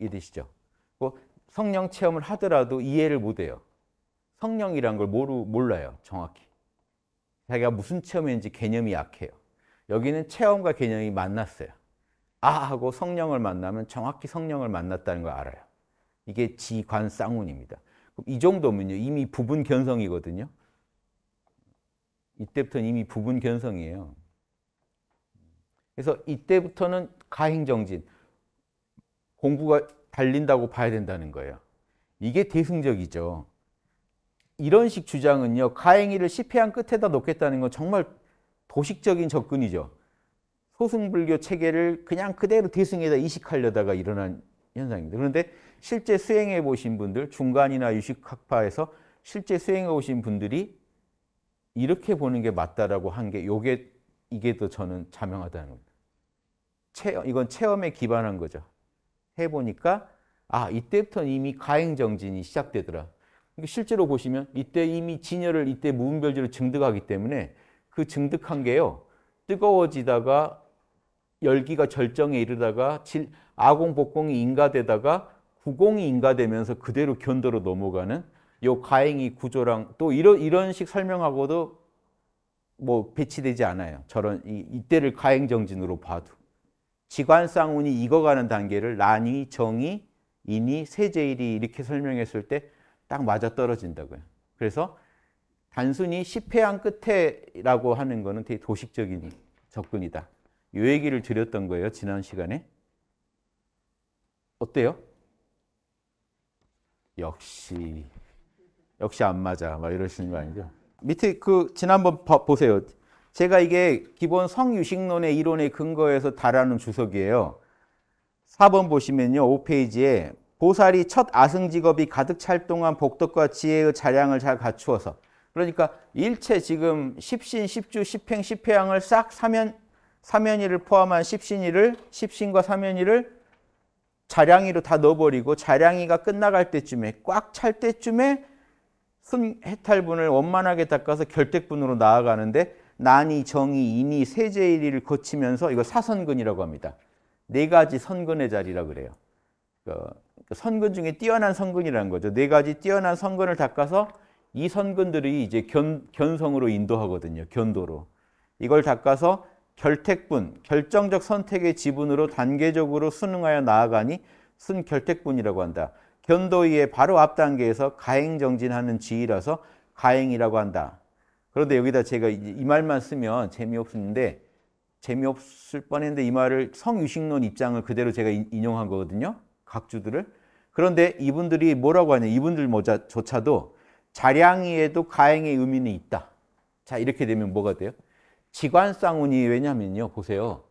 Speaker 1: 이해되시죠? 뭐 성령 체험을 하더라도 이해를 못 해요. 성령이란 걸 모르, 몰라요, 정확히. 자기가 무슨 체험인지 개념이 약해요. 여기는 체험과 개념이 만났어요. 아! 하고 성령을 만나면 정확히 성령을 만났다는 걸 알아요. 이게 지관 쌍운입니다. 이 정도면요. 이미 부분 견성이거든요. 이때부터는 이미 부분 견성이에요. 그래서 이때부터는 가행정진, 공부가 달린다고 봐야 된다는 거예요. 이게 대승적이죠. 이런 식 주장은요. 가행이를 시폐한 끝에다 놓겠다는 건 정말 도식적인 접근이죠. 소승불교 체계를 그냥 그대로 대승에다 이식하려다가 일어난 현상입니다. 그런데 실제 수행해 보신 분들, 중간이나 유식학파에서 실제 수행해 오신 분들이 이렇게 보는 게 맞다라고 한게 요게 이게 더 저는 자명하다는 겁니다. 체험, 이건 체험에 기반한 거죠. 해보니까 아 이때부터 이미 가행정진이 시작되더라. 그러니까 실제로 보시면 이때 이미 진열을 이때 무분별지로 증득하기 때문에 그 증득한 게요 뜨거워지다가 열기가 절정에 이르다가 질, 아공 복공이 인가되다가 구공이 인가되면서 그대로 견도로 넘어가는 요 가행이 구조랑 또 이런 이런 식 설명하고도 뭐 배치되지 않아요. 저런 이, 이때를 가행 정진으로 봐도 지관 상운이 익어가는 단계를 난이, 정이, 인이, 세제일이 이렇게 설명했을 때 딱 맞아 떨어진다고요. 그래서 단순히 십0회안 끝에라고 하는 거는 되게 도식적인 접근이다. 요 얘기를 드렸던 거예요. 지난 시간에. 어때요? 역시 역시 안 맞아. 막 이러시는 거 아니죠? 밑에 그 지난번 보세요. 제가 이게 기본 성유식론의 이론의 근거에서 달하는 주석이에요. 4번 보시면요. 5페이지에 보살이 첫 아승 직업이 가득 찰 동안 복덕과 지혜의 자량을 잘 갖추어서 그러니까 일체 지금 십신, 십주, 십행, 십회양을 싹 사면 사면이를 포함한 십신이를 십신과 사면이를 자량이로 다 넣어버리고 자량이가 끝나갈 때쯤에 꽉 찰 때쯤에 순 해탈분을 원만하게 닦아서 결택분으로 나아가는데 난이, 정이, 인이, 세제일이를 거치면서 이걸 사선근이라고 합니다. 네 가지 선근의 자리라 그래요. 그, 그 선근 중에 뛰어난 선근이라는 거죠. 네 가지 뛰어난 선근을 닦아서 이 선근들이 이제 견, 견성으로 인도하거든요. 견도로. 이걸 닦아서 결택분, 결정적 선택의 지분으로 단계적으로 순응하여 나아가니 순결택분이라고 한다. 견도위의 바로 앞 단계에서 가행정진하는 지위라서 가행이라고 한다. 그런데 여기다 제가 이 말만 쓰면 재미없는데 재미없을 뻔했는데 이 말을 성유식론 입장을 그대로 제가 인용한 거거든요. 각주들을. 그런데 이분들이 뭐라고 하냐. 이분들조차도 자량이에도 가행의 의미는 있다. 자 이렇게 되면 뭐가 돼요? 지관 쌍운이 왜냐면요. 보세요.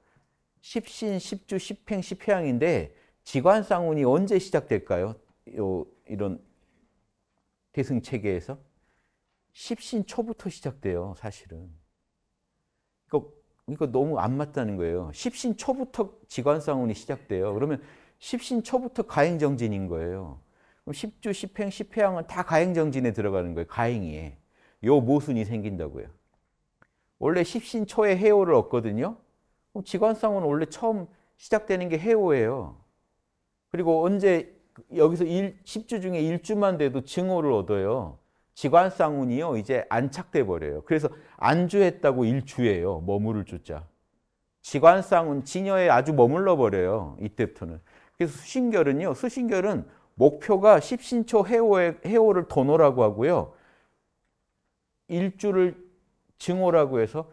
Speaker 1: 십신, 십주, 십행, 십해양인데 지관 쌍운이 언제 시작될까요? 요 이런 대승 체계에서 십신 초부터 시작돼요, 사실은. 그러니까, 너무 안 맞다는 거예요. 십신 초부터 지관 쌍운이 시작돼요. 그러면 십신 초부터 가행정진인 거예요. 그럼 십주, 십행, 십해양은 다 가행정진에 들어가는 거예요. 가행이에. 요 모순이 생긴다고요. 원래 십신초에 해오를 얻거든요. 그럼 지관상은 원래 처음 시작되는 게 해오예요. 그리고 언제 여기서 일, 10주 중에 1주만 돼도 증오를 얻어요. 지관상운이요. 이제 안착돼 버려요. 그래서 안주했다고 1주예요. 머무를 주자. 지관상운 진여에 아주 머물러 버려요. 이때부터는. 그래서 수신결은요. 수신결은 목표가 십신초 해오에, 해오를 도노라고 하고요. 일주를 증오라고 해서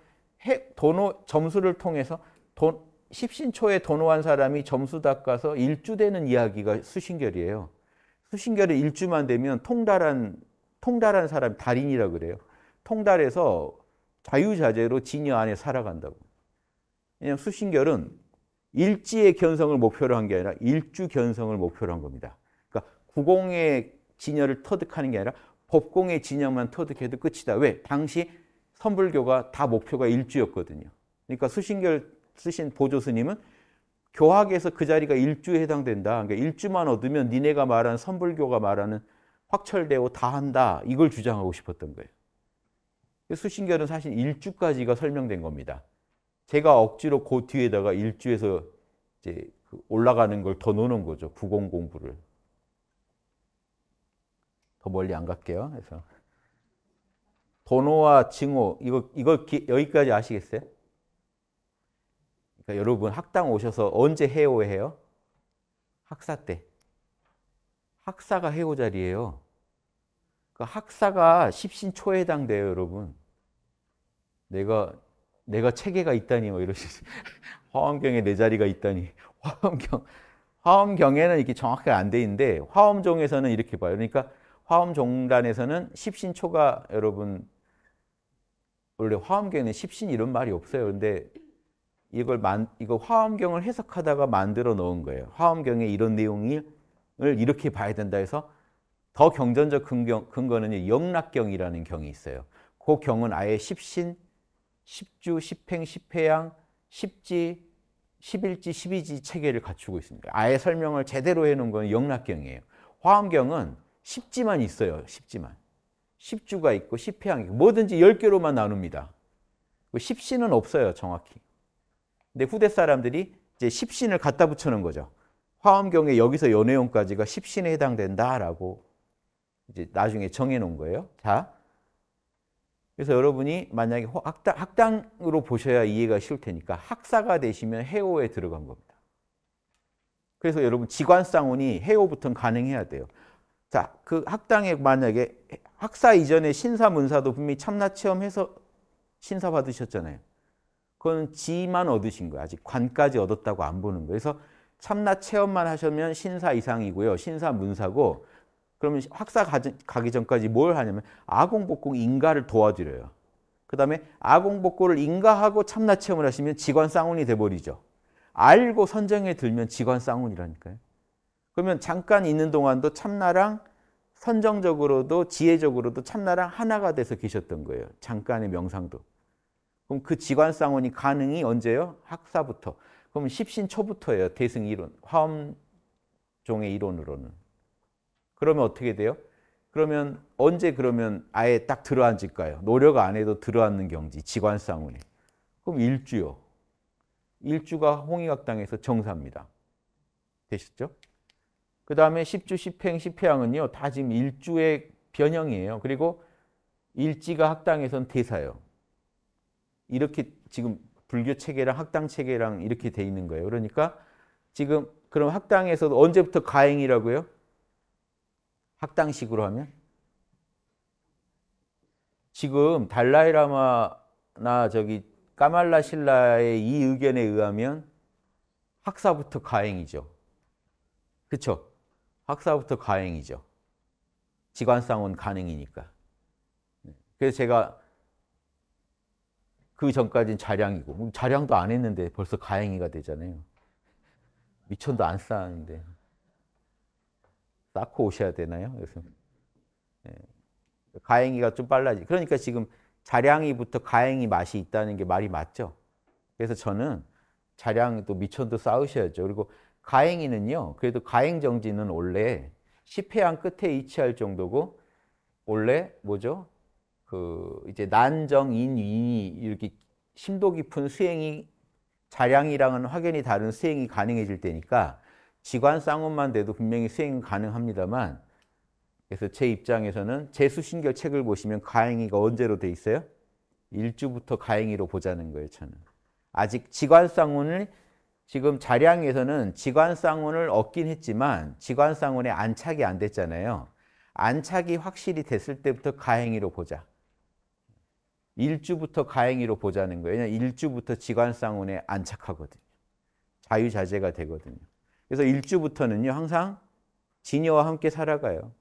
Speaker 1: 도노 점수를 통해서 도, 십신초에 도노한 사람이 점수 닦아서 일주되는 이야기가 수신결이에요. 수신결에 일주만 되면 통달한 통달한 사람 달인이라 그래요. 통달해서 자유자재로 진여 안에 살아간다고. 왜냐하면 수신결은 일지의 견성을 목표로 한 게 아니라 일주 견성을 목표로 한 겁니다. 그러니까 구공의 진여를 터득하는 게 아니라 법공의 진여만 터득해도 끝이다. 왜? 당시 선불교가 다 목표가 일주였거든요. 그러니까 수신결 쓰신 보조스님은 교학에서 그 자리가 일주에 해당된다. 그러니까 일주만 얻으면 니네가 말하는 선불교가 말하는 확철대오 다 한다. 이걸 주장하고 싶었던 거예요. 수신결은 사실 일주까지가 설명된 겁니다. 제가 억지로 그 뒤에다가 일주에서 이제 그 올라가는 걸더 노는 거죠. 구공 공부를. 더 멀리 안 갈게요. 그래서 번호와 징호 이거 이거 기, 여기까지 아시겠어요? 그러니까 여러분 학당 오셔서 언제 해오해요? 학사 때. 학사가 해오 자리예요. 그 학사가 십신초에 해당돼요, 여러분. 내가 내가 체계가 있다니 뭐 이러시지. 화엄경에 내 자리가 있다니. 화엄경 화엄경에는 이렇게 정확하게 안 돼 있는데 화엄종에서는 이렇게 봐요. 그러니까 화엄종단에서는 십신초가 여러분 원래 화엄경에는 십신 이런 말이 없어요. 근데 이걸 만, 이거 화엄경을 해석하다가 만들어 놓은 거예요. 화엄경에 이런 내용을 이렇게 봐야 된다 해서 더 경전적 근거, 는 영락경이라는 경이 있어요. 그 경은 아예 십신, 십주, 십행, 십회양, 십지, 십일지, 십이지 체계를 갖추고 있습니다. 아예 설명을 제대로 해놓은 건 영락경이에요. 화엄경은 1 0지만 있어요. 십지만. 1 0주가 있고 1 0회향이 있고 뭐든지 1 0개로만 나눕니다. 1 그 0신은 없어요. 정확히. 근데 후대 사람들이 이제 1 0신을 갖다 붙여는 거죠. 화엄경에 여기서 연회용까지가 1 0신에 해당된다라고 이제 나중에 정해놓은 거예요. 자, 그래서 여러분이 만약에 학당, 으로 보셔야 이해가 쉬울 테니까 학사가 되시면 해오에 들어간 겁니다. 그래서 여러분 지관상운이 해오부터는 가능해야 돼요. 자, 그 학당에 만약에 학사 이전에 신사 문사도 분명히 참나 체험해서 신사 받으셨잖아요. 그건 지만 얻으신 거예요. 아직 관까지 얻었다고 안 보는 거예요. 그래서 참나 체험만 하시면 신사 이상이고요. 신사 문사고 그러면 학사 가기 전까지 뭘 하냐면 아공복공 인가를 도와드려요. 그 다음에 아공복고를 인가하고 참나 체험을 하시면 직원 쌍운이 돼버리죠. 알고 선정에 들면 직원 쌍운이라니까요. 그러면 잠깐 있는 동안도 참나랑 선정적으로도 지혜적으로도 참나랑 하나가 돼서 계셨던 거예요. 잠깐의 명상도. 그럼 그 지관상원이 가능이 언제요? 학사부터. 그럼 십신 초부터예요. 대승 이론. 화엄종의 이론으로는. 그러면 어떻게 돼요? 그러면 언제 그러면 아예 딱 들어앉을까요? 노력 안 해도 들어앉는 경지, 지관상훈이. 그럼 일주요. 일주가 홍의각당에서 정사입니다. 되셨죠? 그 다음에 10주, 10행, 10회항은요. 다 지금 일주의 변형이에요. 그리고 일지가 학당에선 대사요. 예 이렇게 지금 불교 체계랑 학당 체계랑 이렇게 돼 있는 거예요. 그러니까 지금 그럼 학당에서도 언제부터 가행이라고요? 학당식으로 하면? 지금 달라이라마나 저기 까말라 신라의 이 의견에 의하면 학사부터 가행이죠. 그렇죠? 학사부터 가행이죠. 지관상은 간행이니까. 네. 그래서 제가 그 전까지는 자량이고 뭐 자량도 안 했는데 벌써 가행이가 되잖아요. 미천도 안 쌓았는데 쌓고 오셔야 되나요? 그래서 네. 가행이가 좀 빨라지. 그러니까 지금 자량이부터 가행이 맛이 있다는 게 말이 맞죠. 그래서 저는 자량도 미천도 쌓으셔야죠. 그리고 가행이는요. 그래도 가행 정지는 원래 10회안 끝에 이치할 정도고 원래 뭐죠? 그 이제 난정인인이 이렇게 심도 깊은 수행이 자량이랑은 확연히 다른 수행이 가능해질 때니까 지관 쌍운만 돼도 분명히 수행은 가능합니다만 그래서 제 입장에서는 제수신결 책을 보시면 가행이가 언제로 돼 있어요? 일주부터 가행이로 보자는 거예요, 저는. 아직 지관쌍운을 지금 자량에서는 지관쌍원을 얻긴 했지만 지관쌍원에 안착이 안 됐잖아요. 안착이 확실히 됐을 때부터 가행이로 보자. 일주부터 가행이로 보자는 거예요. 왜냐하면 일주부터 지관쌍원에 안착하거든요. 자유자재가 되거든요. 그래서 일주부터는요, 항상 진여와 함께 살아가요.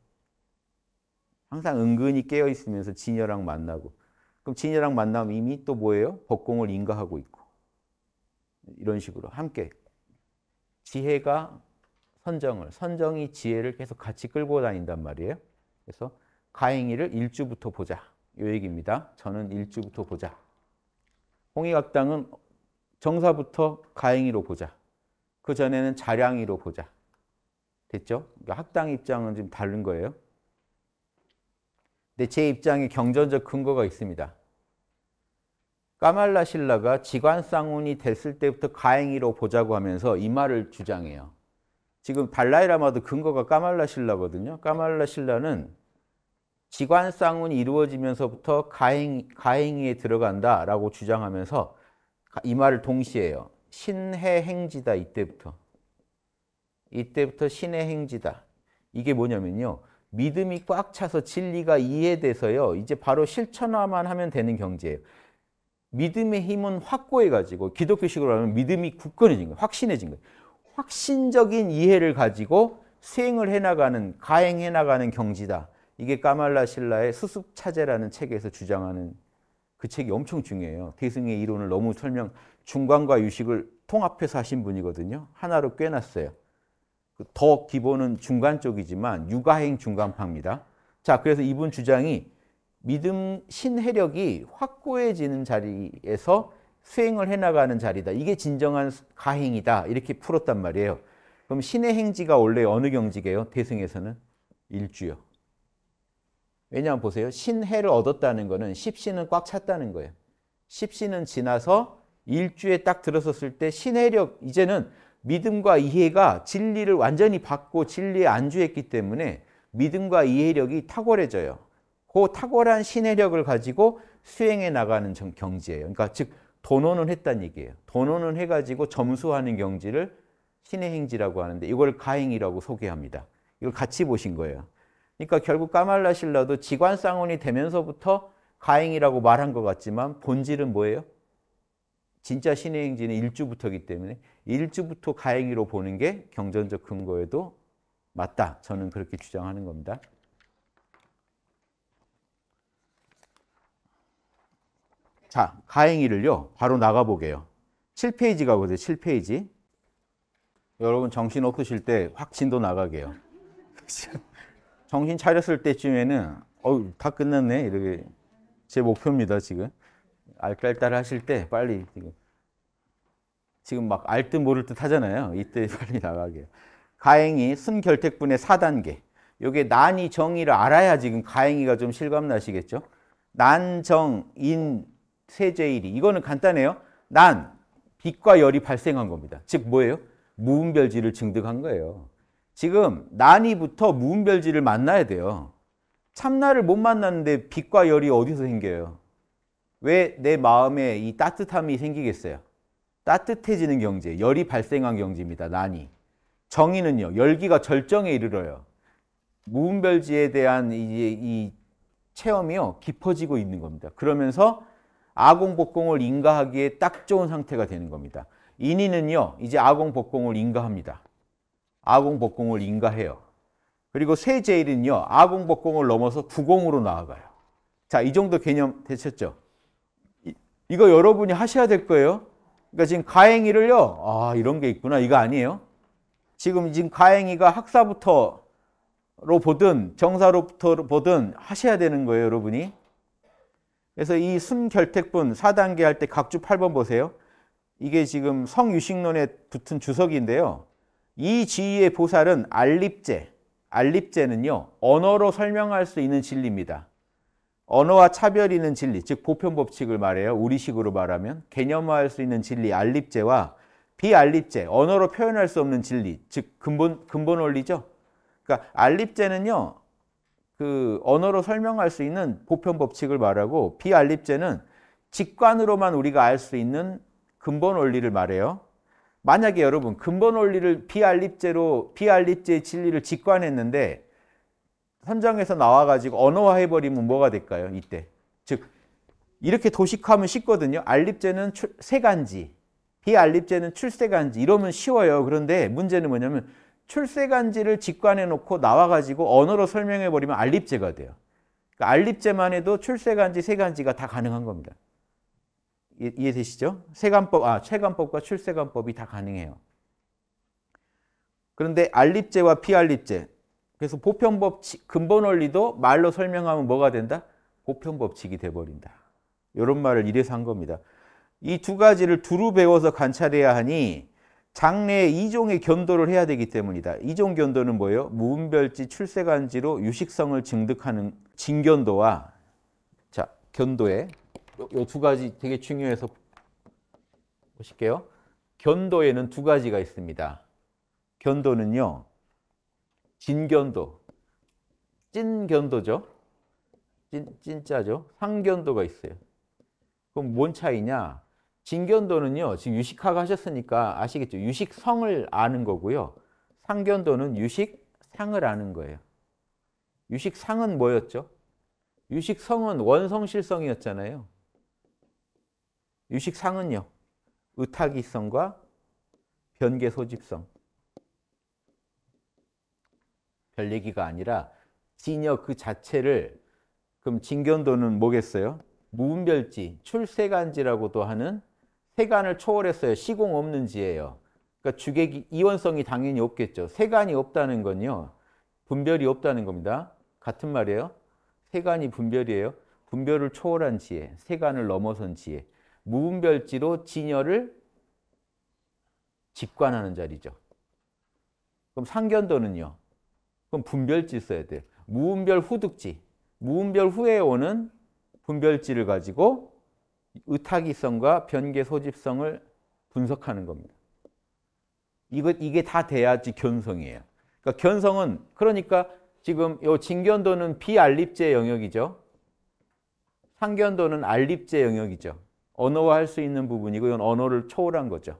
Speaker 1: 항상 은근히 깨어 있으면서 진여랑 만나고. 그럼 진여랑 만나면 이미 또 뭐예요? 법공을 인가하고 있고. 이런 식으로 함께 지혜가 선정을, 선정이 지혜를 계속 같이 끌고 다닌단 말이에요. 그래서 가행이를 일주부터 보자. 요 얘기입니다. 저는 일주부터 보자. 홍의각당은 정사부터 가행이로 보자. 그 전에는 자량이로 보자. 됐죠? 그러니까 학당 입장은 좀 다른 거예요. 근데 제 입장에 경전적 근거가 있습니다. 까말라 신라가 지관쌍운이 됐을 때부터 가행이로 보자고 하면서 이 말을 주장해요. 지금 달라이라마도 근거가 까말라 신라거든요. 까말라 신라는 지관쌍운이 이루어지면서부터 가행, 가행위에 들어간다라고 주장하면서 이 말을 동시에 요 신해 행지다 이때부터. 이때부터 신해 행지다. 이게 뭐냐면요. 믿음이 꽉 차서 진리가 이해돼서요. 이제 바로 실천화만 하면 되는 경제예요. 믿음의 힘은 확고해가지고 기독교식으로 하면 믿음이 굳건해진 거예요. 확신해진 거예요. 확신적인 이해를 가지고 수행을 해나가는, 가행해나가는 경지다. 이게 까말라 신라의 수습차제라는 책에서 주장하는 그 책이 엄청 중요해요. 대승의 이론을 너무 설명, 중간과 유식을 통합해서 하신 분이거든요. 하나로 꿰놨어요. 더 기본은 중간 쪽이지만 육아행 중간파입니다. 자, 그래서 이분 주장이 믿음 신해력이 확고해지는 자리에서 수행을 해나가는 자리다. 이게 진정한 가행이다. 이렇게 풀었단 말이에요. 그럼 신의 행지가 원래 어느 경지게요? 대승에서는 일주요. 왜냐하면 보세요. 신해를 얻었다는 것은 십신은 꽉 찼다는 거예요. 십신은 지나서 일주에 딱 들어섰을 때 신해력, 이제는 믿음과 이해가 진리를 완전히 받고 진리에 안주했기 때문에 믿음과 이해력이 탁월해져요. 그 탁월한 신해력을 가지고 수행해 나가는 경지예요. 그러니까 즉 도노는 했단 얘기예요. 도노는 해가지고 점수하는 경지를 신의 행지라고 하는데 이걸 가행이라고 소개합니다. 이걸 같이 보신 거예요. 그러니까 결국 까말라 신라도 지관쌍원이 되면서부터 가행이라고 말한 것 같지만 본질은 뭐예요? 진짜 신의 행지는 일주부터기 때문에 일주부터 가행이로 보는 게 경전적 근거에도 맞다. 저는 그렇게 주장하는 겁니다. 자, 가행이를요. 바로 나가보게요. 7페이지 가거든요. 7페이지. 여러분 정신 없으실 때확신도 나가게요. 정신 차렸을 때쯤에는 어우 다 끝났네 이렇게 제 목표입니다 지금 알딸딸 하실 때 빨리 지금 지금 막 알 듯 모를 듯 하잖아요 이때 빨리 나가게요. 가행이 순결택분의 4단계 요게 난이 정의를 알아야 지금 가행이가 좀 실감 나시겠죠? 난정인 세제의 일이 이거는 간단해요. 난 빛과 열이 발생한 겁니다. 즉 뭐예요? 무음별지를 증득한 거예요. 지금 난이부터 무음별지를 만나야 돼요. 참나를 못 만났는데 빛과 열이 어디서 생겨요? 왜 내 마음에 이 따뜻함이 생기겠어요? 따뜻해지는 경제, 열이 발생한 경지입니다. 난이. 정의는요. 열기가 절정에 이르러요. 무음별지에 대한 이, 이 체험이요. 깊어지고 있는 겁니다. 그러면서 아공복공을 인가하기에 딱 좋은 상태가 되는 겁니다. 인인는요 이제 아공복공을 인가합니다. 아공복공을 인가해요. 그리고 세제일은요, 아공복공을 넘어서 구공으로 나아가요. 자, 이 정도 개념 되셨죠? 이, 거 여러분이 하셔야 될 거예요. 그러니까 지금 가행이를요, 아, 이런 게 있구나. 이거 아니에요. 지금 지금 가행이가 학사부터로 보든 정사로부터 보든 하셔야 되는 거예요, 여러분이. 그래서 이 순결택분 4단계 할 때 각주 8번 보세요. 이게 지금 성유식론에 붙은 주석인데요. 이 지위의 보살은 알립제, 알립제는요. 언어로 설명할 수 있는 진리입니다. 언어와 차별 이 있는 진리, 즉 보편 법칙을 말해요. 우리식으로 말하면 개념화할 수 있는 진리 알립제와 비알립제, 언어로 표현할 수 없는 진리, 즉 근본 근본 원리죠. 그러니까 알립제는요. 그 언어로 설명할 수 있는 보편 법칙을 말하고 비알립제는 직관으로만 우리가 알 수 있는 근본 원리를 말해요. 만약에 여러분 근본 원리를 비알립제로 비알립제의 진리를 직관했는데 선정에서 나와가지고 언어화해 버리면 뭐가 될까요? 이때 즉 이렇게 도식하면 쉽거든요. 알립제는 출, 세간지, 비알립제는 출세간지 이러면 쉬워요. 그런데 문제는 뭐냐면 출세간지를 직관해 놓고 나와 가지고 언어로 설명해 버리면 알립제가 돼요. 그러니까 알립제만 해도 출세간지, 세간지가 다 가능한 겁니다. 이해, 되시죠? 세간법, 아, 체간법과 출세간법이 다 가능해요. 그런데 알립제와 비알립제 그래서 보편법 근본 원리도 말로 설명하면 뭐가 된다? 보편 법칙이 돼 버린다. 이런 말을 이래서 한 겁니다. 이 두 가지를 두루 배워서 관찰해야 하니 장래에 이종의 견도를 해야 되기 때문이다. 이종 견도는 뭐예요? 무분별지 출세간지로 유식성을 증득하는 진견도와 자 견도의 요두 가지 되게 중요해서 보실게요. 견도에는 두 가지가 있습니다. 견도는요. 진견도, 찐견도죠. 찐, 찐짜죠. 상견도가 있어요. 그럼 뭔 차이냐? 진견도는요. 지금 유식학 하셨으니까 아시겠죠. 유식성을 아는 거고요. 상견도는 유식상을 아는 거예요. 유식상은 뭐였죠? 유식성은 원성실성이었잖아요. 유식상은요. 의탁이성과 변계 소집성. 별 얘기가 아니라 진여 그 자체를 그럼 진견도는 뭐겠어요? 무분별지, 출세간지라고도 하는 세간을 초월했어요. 시공 없는 지예요. 그러니까 주객이 이원성이 당연히 없겠죠. 세간이 없다는 건요. 분별이 없다는 겁니다. 같은 말이에요. 세간이 분별이에요. 분별을 초월한 지혜, 세간을 넘어선 지혜. 무분별지로 진여를 직관하는 자리죠. 그럼 상견도는요. 그럼 분별지 써야 돼요. 무분별 후득지. 무분별 후에 오는 분별지를 가지고 의타기성과 변계 소집성을 분석하는 겁니다. 이거, 이게 다 돼야지 견성이에요. 그러니까 견성은 그러니까 지금 요 진견도는 비알립제 영역이죠. 상견도는 알립제 영역이죠. 언어화할 수 있는 부분이고 이건 언어를 초월한 거죠.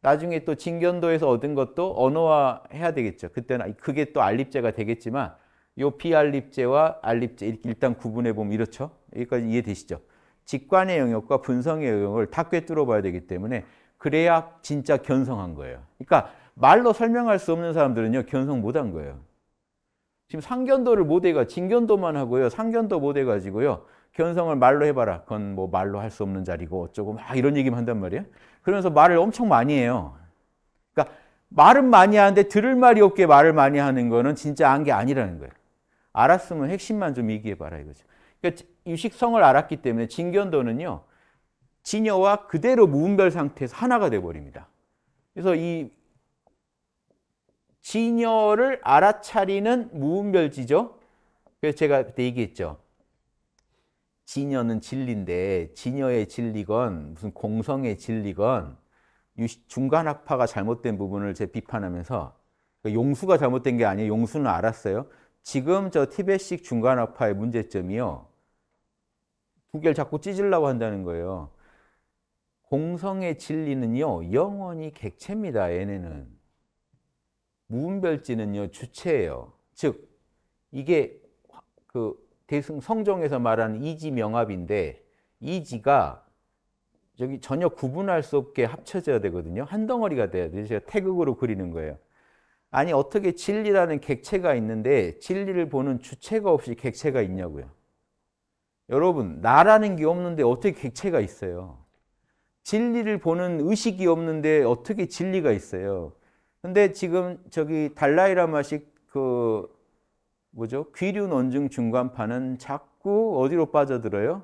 Speaker 1: 나중에 또 진견도에서 얻은 것도 언어화해야 되겠죠. 그때는 그게 또 알립제가 되겠지만 요 비알립제와 알립제 일단 구분해 보면 이렇죠. 여기까지 이해되시죠? 직관의 영역과 분석의 영역을 다 꿰뚫어 봐야 되기 때문에 그래야 진짜 견성한 거예요. 그러니까 말로 설명할 수 없는 사람들은요. 견성 못 한 거예요. 지금 상견도를 못 해가 진견도만 하고요. 상견도 못 해가지고요. 견성을 말로 해봐라. 그건 뭐 말로 할 수 없는 자리고 어쩌고 막 이런 얘기만 한단 말이에요. 그러면서 말을 엄청 많이 해요. 그러니까 말은 많이 하는데 들을 말이 없게 말을 많이 하는 거는 진짜 안 게 아니라는 거예요. 알았으면 핵심만 좀 얘기해봐라 이거죠. 그러니까 유식성을 알았기 때문에 진견도는요. 진여와 그대로 무분별 상태에서 하나가 돼버립니다. 그래서 이 진여를 알아차리는 무분별지죠. 그래서 제가 얘기했죠. 진여는 진리인데 진여의 진리건 무슨 공성의 진리건 중간학파가 잘못된 부분을 제 비판하면서 그러니까 용수가 잘못된 게 아니에요. 용수는 알았어요. 지금 저 티베식 중간학파의 문제점이요. 구개를 자꾸 찢으려고 한다는 거예요. 공성의 진리는요. 영원히 객체입니다. 얘네는. 무분별지는요. 주체예요. 즉 이게 그 대승 성종에서 말하는 이지 명합인데 이지가 저기 전혀 구분할 수 없게 합쳐져야 되거든요. 한 덩어리가 돼야 돼요. 제가 태극으로 그리는 거예요. 아니 어떻게 진리라는 객체가 있는데 진리를 보는 주체가 없이 객체가 있냐고요. 여러분, 나라는 게 없는데 어떻게 객체가 있어요? 진리를 보는 의식이 없는데 어떻게 진리가 있어요? 근데 지금 저기 달라이라마식 그 뭐죠? 귀륜 원증 중간파는 자꾸 어디로 빠져들어요?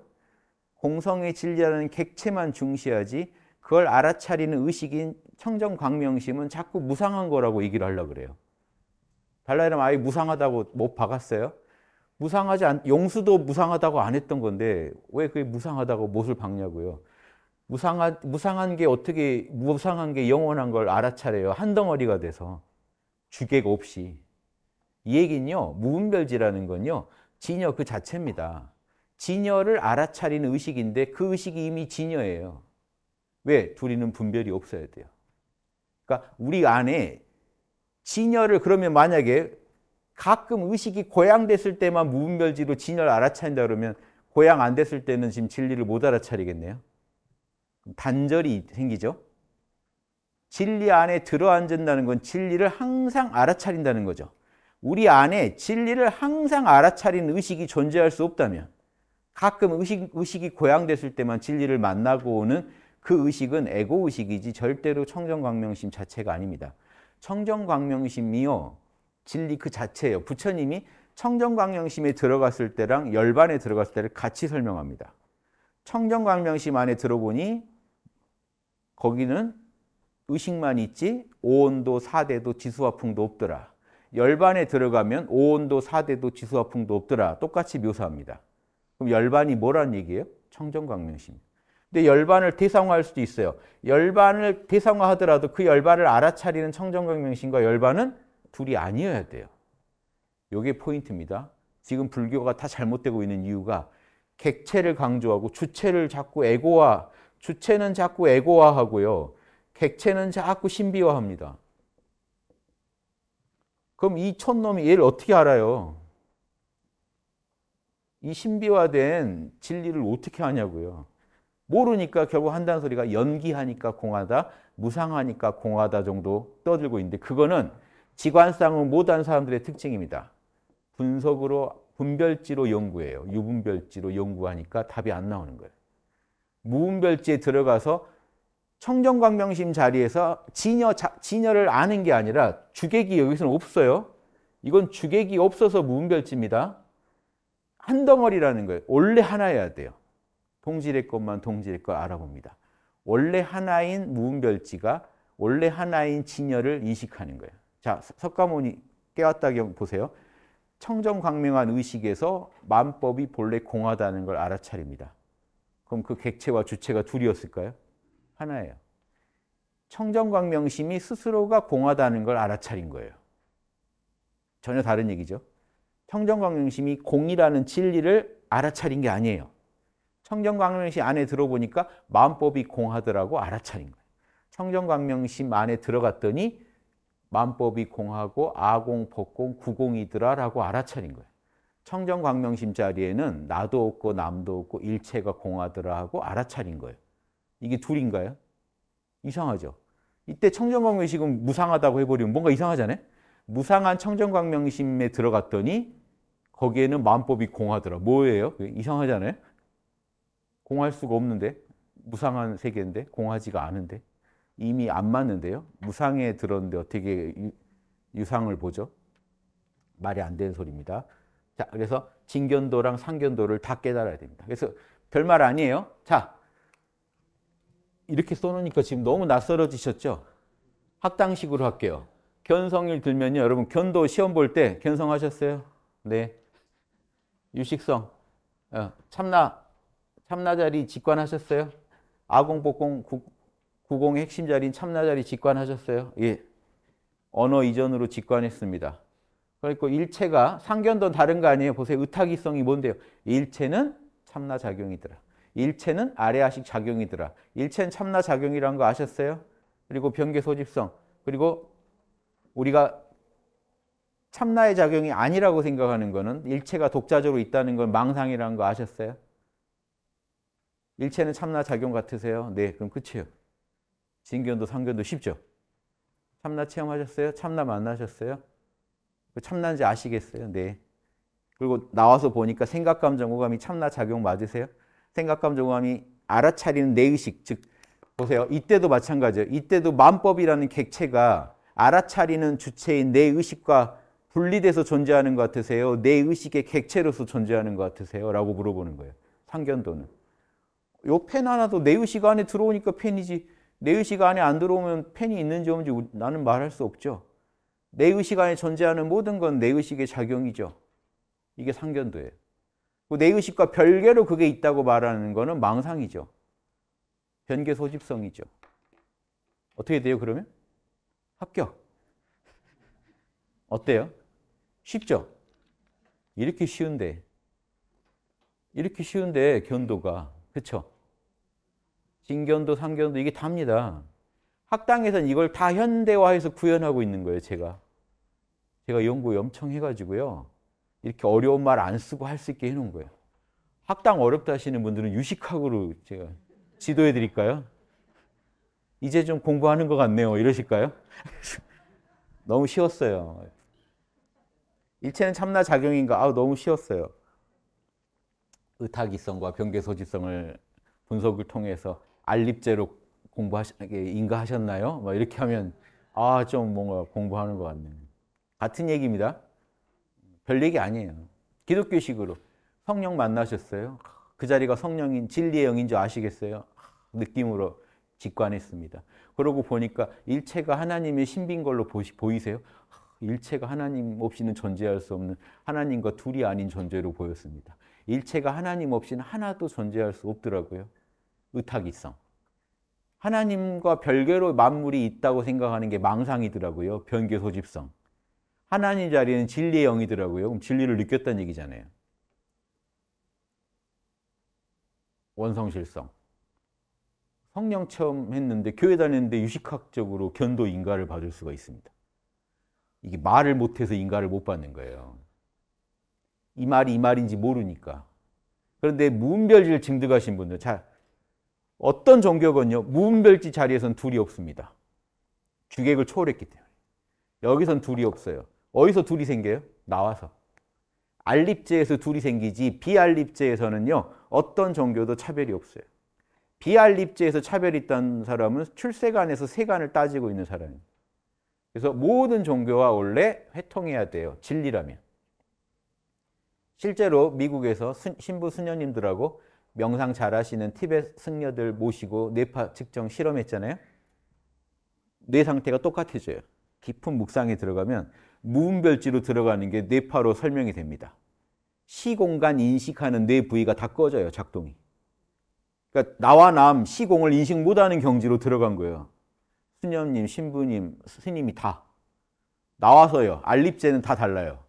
Speaker 1: 공성의 진리라는 객체만 중시하지 그걸 알아차리는 의식인 청정광명심은 자꾸 무상한 거라고 얘기를 하려 그래요. 달라이라마 아예 무상하다고 못 박았어요. 무상하지 않, 용수도 무상하다고 안 했던 건데 왜 그게 무상하다고 못을 박냐고요. 무상한, 무상한 게 어떻게, 무상한 게 영원한 걸 알아차려요. 한 덩어리가 돼서. 주객 없이. 이 얘기는요, 무분별지라는 건요, 진여 그 자체입니다. 진여를 알아차리는 의식인데 그 의식이 이미 진여예요. 왜? 둘이는 분별이 없어야 돼요. 그러니까 우리 안에 진여를 그러면 만약에 가끔 의식이 고양됐을 때만 무분별지로 진열 알아차린다 그러면 고양 안 됐을 때는 지금 진리를 못 알아차리겠네요. 단절이 생기죠. 진리 안에 들어앉는다는 건 진리를 항상 알아차린다는 거죠. 우리 안에 진리를 항상 알아차리 의식이 존재할 수 없다면 가끔 의식, 의식이 고양됐을 때만 진리를 만나고 오는 그 의식은 에고의식이지 절대로 청정광명심 자체가 아닙니다. 청정광명심이요. 진리 그 자체예요. 부처님이 청정광명심에 들어갔을 때랑 열반에 들어갔을 때를 같이 설명합니다. 청정광명심 안에 들어보니 거기는 의식만 있지 오온도 사대도 지수화풍도 없더라. 열반에 들어가면 오온도 사대도 지수화풍도 없더라. 똑같이 묘사합니다. 그럼 열반이 뭐라는 얘기예요? 청정광명심. 근데 열반을 대상화할 수도 있어요. 열반을 대상화하더라도 그 열반을 알아차리는 청정광명심과 열반은 둘이 아니어야 돼요. 이게 포인트입니다. 지금 불교가 다 잘못되고 있는 이유가 객체를 강조하고 주체를 자꾸 에고화, 주체는 자꾸 에고화하고요. 객체는 자꾸 신비화합니다. 그럼 이 촌놈이 얘를 어떻게 알아요? 이 신비화된 진리를 어떻게 하냐고요. 모르니까 결국 한다는 소리가 연기하니까 공하다, 무상하니까 공하다 정도 떠들고 있는데 그거는 지관상은 못한 사람들의 특징입니다. 분석으로 분별지로 연구해요. 유분별지로 연구하니까 답이 안 나오는 거예요. 무분별지에 들어가서 청정광명심 자리에서 진여, 진여를 아는 게 아니라 주객이 여기서는 없어요. 이건 주객이 없어서 무분별지입니다. 한 덩어리라는 거예요. 원래 하나여야 돼요. 동질의 것만 동질의 걸 알아봅니다. 원래 하나인 무분별지가 원래 하나인 진여를 인식하는 거예요. 자, 석가모니 깨웠다경 보세요. 청정광명한 의식에서 만법이 본래 공하다는 걸 알아차립니다. 그럼 그 객체와 주체가 둘이었을까요? 하나예요. 청정광명심이 스스로가 공하다는 걸 알아차린 거예요. 전혀 다른 얘기죠. 청정광명심이 공이라는 진리를 알아차린 게 아니에요. 청정광명심 안에 들어보니까 마음법이 공하더라고 알아차린 거예요. 청정광명심 안에 들어갔더니 만법이 공하고 아공, 법공, 구공이더라라고 알아차린 거예요. 청정광명심 자리에는 나도 없고 남도 없고 일체가 공하더라 하고 알아차린 거예요. 이게 둘인가요? 이상하죠. 이때 청정광명심은 무상하다고 해버리면 뭔가 이상하잖아요. 무상한 청정광명심에 들어갔더니 거기에는 만법이 공하더라. 뭐예요? 이상하잖아요. 공할 수가 없는데 무상한 세계인데 공하지가 않은데 이미 안 맞는데요. 무상에 들었는데 어떻게 유, 상을 보죠? 말이 안 되는 소리입니다. 자, 그래서 진견도랑 상견도를 다 깨달아야 됩니다. 그래서 별말 아니에요. 자, 이렇게 써놓으니까 지금 너무 낯설어지셨죠? 학당식으로 할게요. 견성일 들면요. 여러분 견도 시험 볼 때 견성하셨어요? 네. 유식성. 어, 참나. 참나자리 직관하셨어요? 아공복공 구공의 핵심 자리인 참나 자리 직관하셨어요? 예. 언어 이전으로 직관했습니다. 그러니까 일체가 상견도 다른 거 아니에요. 보세요. 의타기성이 뭔데요? 일체는 참나 작용이더라. 일체는 아래아식 작용이더라. 일체는 참나 작용이라는 거 아셨어요? 그리고 변계 소집성. 그리고 우리가 참나의 작용이 아니라고 생각하는 거는 일체가 독자적으로 있다는 건 망상이라는 거 아셨어요? 일체는 참나 작용 같으세요? 네, 그럼 끝이에요. 진견도 상견도 쉽죠. 참나 체험하셨어요? 참나 만나셨어요? 그 참나인지 아시겠어요? 네. 그리고 나와서 보니까 생각, 감정, 오감이 참나 작용 맞으세요? 생각, 감정, 오감이 알아차리는 내 의식, 즉 보세요. 이때도 마찬가지예요. 이때도 만법이라는 객체가 알아차리는 주체인 내 의식과 분리돼서 존재하는 것 같으세요? 내 의식의 객체로서 존재하는 것 같으세요? 라고 물어보는 거예요. 상견도는. 요펜 하나도 내 의식 안에 들어오니까 펜이지 내 의식 안에 안 들어오면 펜이 있는지 없는지 나는 말할 수 없죠. 내 의식 안에 존재하는 모든 건 내 의식의 작용이죠. 이게 상견도예요. 내 의식과 별개로 그게 있다고 말하는 거는 망상이죠. 변개 소집성이죠. 어떻게 돼요, 그러면? 합격. 어때요? 쉽죠? 이렇게 쉬운데, 이렇게 쉬운데, 견도가. 그쵸? 진견도 상견도 이게 답니다. 학당에서는 이걸 다 현대화해서 구현하고 있는 거예요, 제가. 제가 연구 엄청 해가지고요. 이렇게 어려운 말 안 쓰고 할 수 있게 해놓은 거예요. 학당 어렵다 하시는 분들은 유식학으로 제가 지도해 드릴까요? 이제 좀 공부하는 것 같네요. 이러실까요? 너무 쉬웠어요. 일체는 참나 작용인가? 아, 너무 쉬웠어요. 의타기성과 변계소지성을 분석을 통해서 알립제로 공부하시 인가하셨나요? 막 이렇게 하면 아 좀 뭔가 공부하는 것 같네. 같은 얘기입니다. 별 얘기 아니에요. 기독교식으로 성령 만나셨어요. 그 자리가 성령인 진리의 영인 줄 아시겠어요? 느낌으로 직관했습니다. 그러고 보니까 일체가 하나님의 신비인 걸로 보시, 보이세요? 일체가 하나님 없이는 존재할 수 없는 하나님과 둘이 아닌 존재로 보였습니다. 일체가 하나님 없이는 하나도 존재할 수 없더라고요. 의탁이성. 하나님과 별개로 만물이 있다고 생각하는 게 망상이더라고요. 변계 소집성. 하나님 자리는 진리의 영이더라고요. 그럼 진리를 느꼈다는 얘기잖아요. 원성실성. 성령 처음 했는데 교회 다니는데 유식학적으로 견도 인가를 받을 수가 있습니다. 이게 말을 못해서 인가를 못 받는 거예요. 이 말이 이 말인지 모르니까. 그런데 무분별질 증득하신 분들, 자, 어떤 종교건요 무분별지 자리에선 둘이 없습니다. 주객을 초월했기 때문에. 여기선 둘이 없어요. 어디서 둘이 생겨요? 나와서. 알립제에서 둘이 생기지 비알립제에서는요. 어떤 종교도 차별이 없어요. 비알립제에서 차별이 있다는 사람은 출세관에서 세관을 따지고 있는 사람입니다. 그래서 모든 종교와 원래 회통해야 돼요. 진리라면. 실제로 미국에서 신부 수녀님들하고 명상 잘하시는 티벳 승려들 모시고 뇌파 측정 실험했잖아요. 뇌 상태가 똑같아져요. 깊은 묵상에 들어가면 무음별지로 들어가는 게 뇌파로 설명이 됩니다. 시공간 인식하는 뇌 부위가 다 꺼져요, 작동이. 그러니까 나와 남, 시공을 인식 못하는 경지로 들어간 거예요. 수녀님, 신부님, 스님이 다. 나와서요. 알립제는 다 달라요.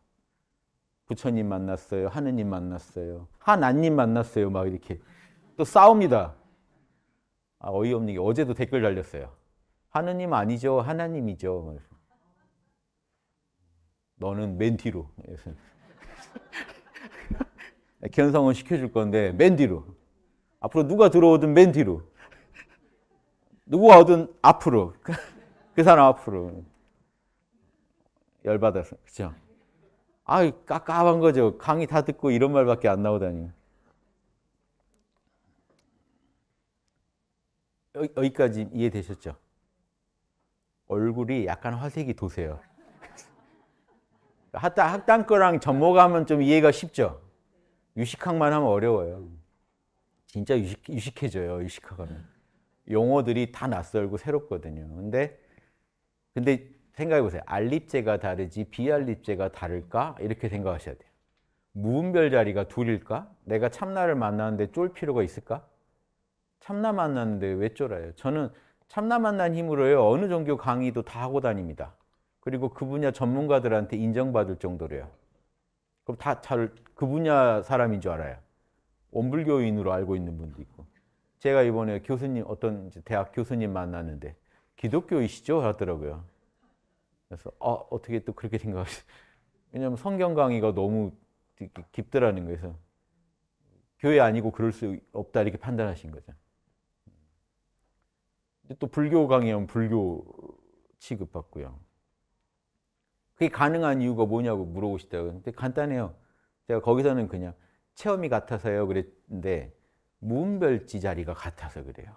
Speaker 1: 부처님 만났어요. 하느님 만났어요. 하나님 만났어요. 막 이렇게 또 싸웁니다. 아, 어이없는 게 어제도 댓글 달렸어요. 하느님 아니죠. 하나님이죠. 너는 맨 뒤로. 견성은 시켜줄 건데 맨 뒤로. 앞으로 누가 들어오든 맨 뒤로. 누구가 오든 앞으로. 그 사람 앞으로. 열받아서. 그죠? 아, 깝깝한 거죠. 강의 다 듣고 이런 말밖에 안 나오다니. 여기까지 이해되셨죠? 얼굴이 약간 화색이 도세요. 학당, 학당 거랑 접목하면 좀 이해가 쉽죠? 유식학만 하면 어려워요. 진짜 유식, 유식해져요, 유식학 하면. 용어들이 다 낯설고 새롭거든요. 근데, 근데 생각해 보세요. 알립제가 다르지 비알립제가 다를까? 이렇게 생각하셔야 돼요. 무분별 자리가 둘일까? 내가 참나를 만나는데 쫄 필요가 있을까? 참나 만나는데 왜 쫄아요? 저는 참나 만난 힘으로요. 어느 종교 강의도 다 하고 다닙니다. 그리고 그 분야 전문가들한테 인정받을 정도로요. 그럼 다잘그 분야 사람인 줄 알아요. 원불교인으로 알고 있는 분도 있고. 제가 이번에 교수님 어떤 대학 교수님 만났는데 기독교이시죠 하더라고요. 그래서 아, 어떻게 또 그렇게 생각하시? 왜냐하면 성경 강의가 너무 깊더라는 거예요. 교회 아니고 그럴 수 없다 이렇게 판단하신 거죠. 또 불교 강의하면 불교 취급받고요. 그게 가능한 이유가 뭐냐고 물어보시더라고요. 근데 간단해요. 제가 거기서는 그냥 체험이 같아서요 그랬는데 무별지 자리가 같아서 그래요.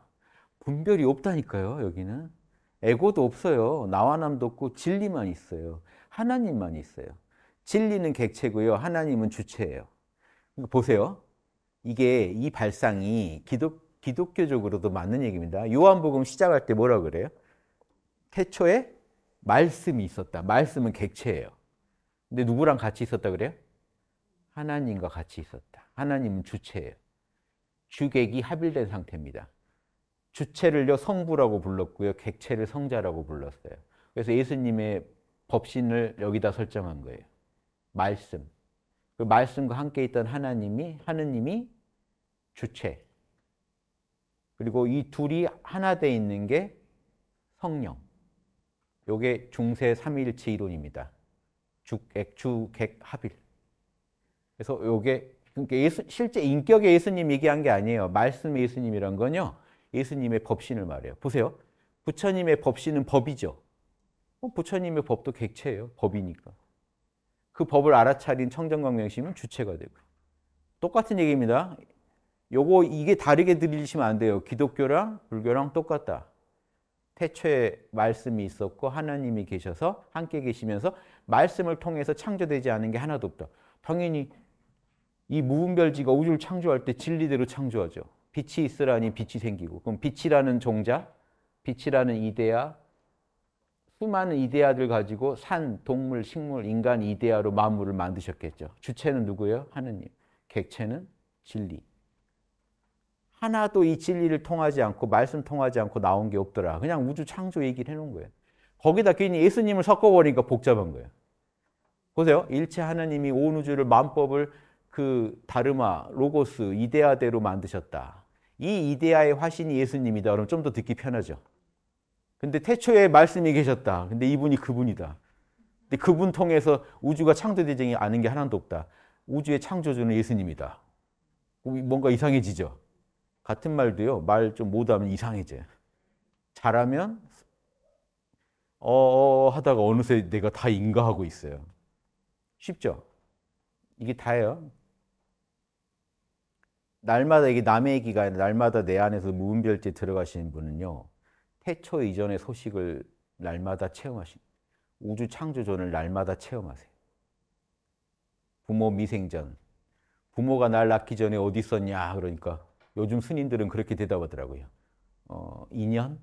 Speaker 1: 분별이 없다니까요 여기는. 에고도 없어요. 나와 남도 없고 진리만 있어요. 하나님만 있어요. 진리는 객체고요. 하나님은 주체예요. 그러니까 보세요. 이게 이 발상이 기독, 기독교적으로도 맞는 얘기입니다. 요한복음 시작할 때 뭐라 그래요? 태초에 말씀이 있었다. 말씀은 객체예요. 근데 누구랑 같이 있었다 그래요? 하나님과 같이 있었다. 하나님은 주체예요. 주객이 합일된 상태입니다. 주체를요 성부라고 불렀고요 객체를 성자라고 불렀어요. 그래서 예수님의 법신을 여기다 설정한 거예요. 말씀. 그 말씀과 함께 있던 하나님이 하느님이 주체. 그리고 이 둘이 하나 돼 있는 게 성령. 요게 중세 삼일체 이론입니다. 주객 주객 합일. 그래서 요게 그러니까 예수, 실제 인격의 예수님 얘기한 게 아니에요. 말씀의 예수님이란 건요. 예수님의 법신을 말해요. 보세요. 부처님의 법신은 법이죠. 뭐 부처님의 법도 객체예요. 법이니까. 그 법을 알아차린 청정광명심은 주체가 되고 똑같은 얘기입니다. 요거 이게 다르게 들리시면 안 돼요. 기독교랑 불교랑 똑같다. 태초에 말씀이 있었고 하나님이 계셔서 함께 계시면서 말씀을 통해서 창조되지 않은 게 하나도 없다. 당연히 이 무분별지가 우주를 창조할 때 진리대로 창조하죠. 빛이 있으라니 빛이 생기고 그럼 빛이라는 종자, 빛이라는 이데아, 수많은 이데아들 가지고 산, 동물, 식물, 인간 이데아로 만물을 만드셨겠죠. 주체는 누구예요? 하느님. 객체는 진리. 하나도 이 진리를 통하지 않고 말씀 통하지 않고 나온 게 없더라. 그냥 우주 창조 얘기를 해놓은 거예요. 거기다 괜히 예수님을 섞어버리니까 복잡한 거예요. 보세요. 일체 하나님이 온 우주를 만법을 그 다르마, 로고스, 이데아대로 만드셨다. 이 이데아의 화신이 예수님이다. 그럼 좀 더 듣기 편하죠. 근데 태초에 말씀이 계셨다. 근데 이분이 그분이다. 근데 그분 통해서 우주가 창조대쟁이 아게 하나도 없다. 우주의 창조주는 예수님이다. 뭔가 이상해지죠. 같은 말도요. 말 좀 못하면 이상해져. 잘하면 어 하다가 어느새 내가 다 인가하고 있어요. 쉽죠? 이게 다예요. 날마다 이게 남의 얘기가 아니라 날마다 내 안에서 무분별제 들어가시는 분은요. 태초 이전의 소식을 날마다 체험하신 우주 창조전을 날마다 체험하세요. 부모 미생전. 부모가 날 낳기 전에 어디 있었냐 그러니까 요즘 스님들은 그렇게 대답하더라고요. 어, 2년?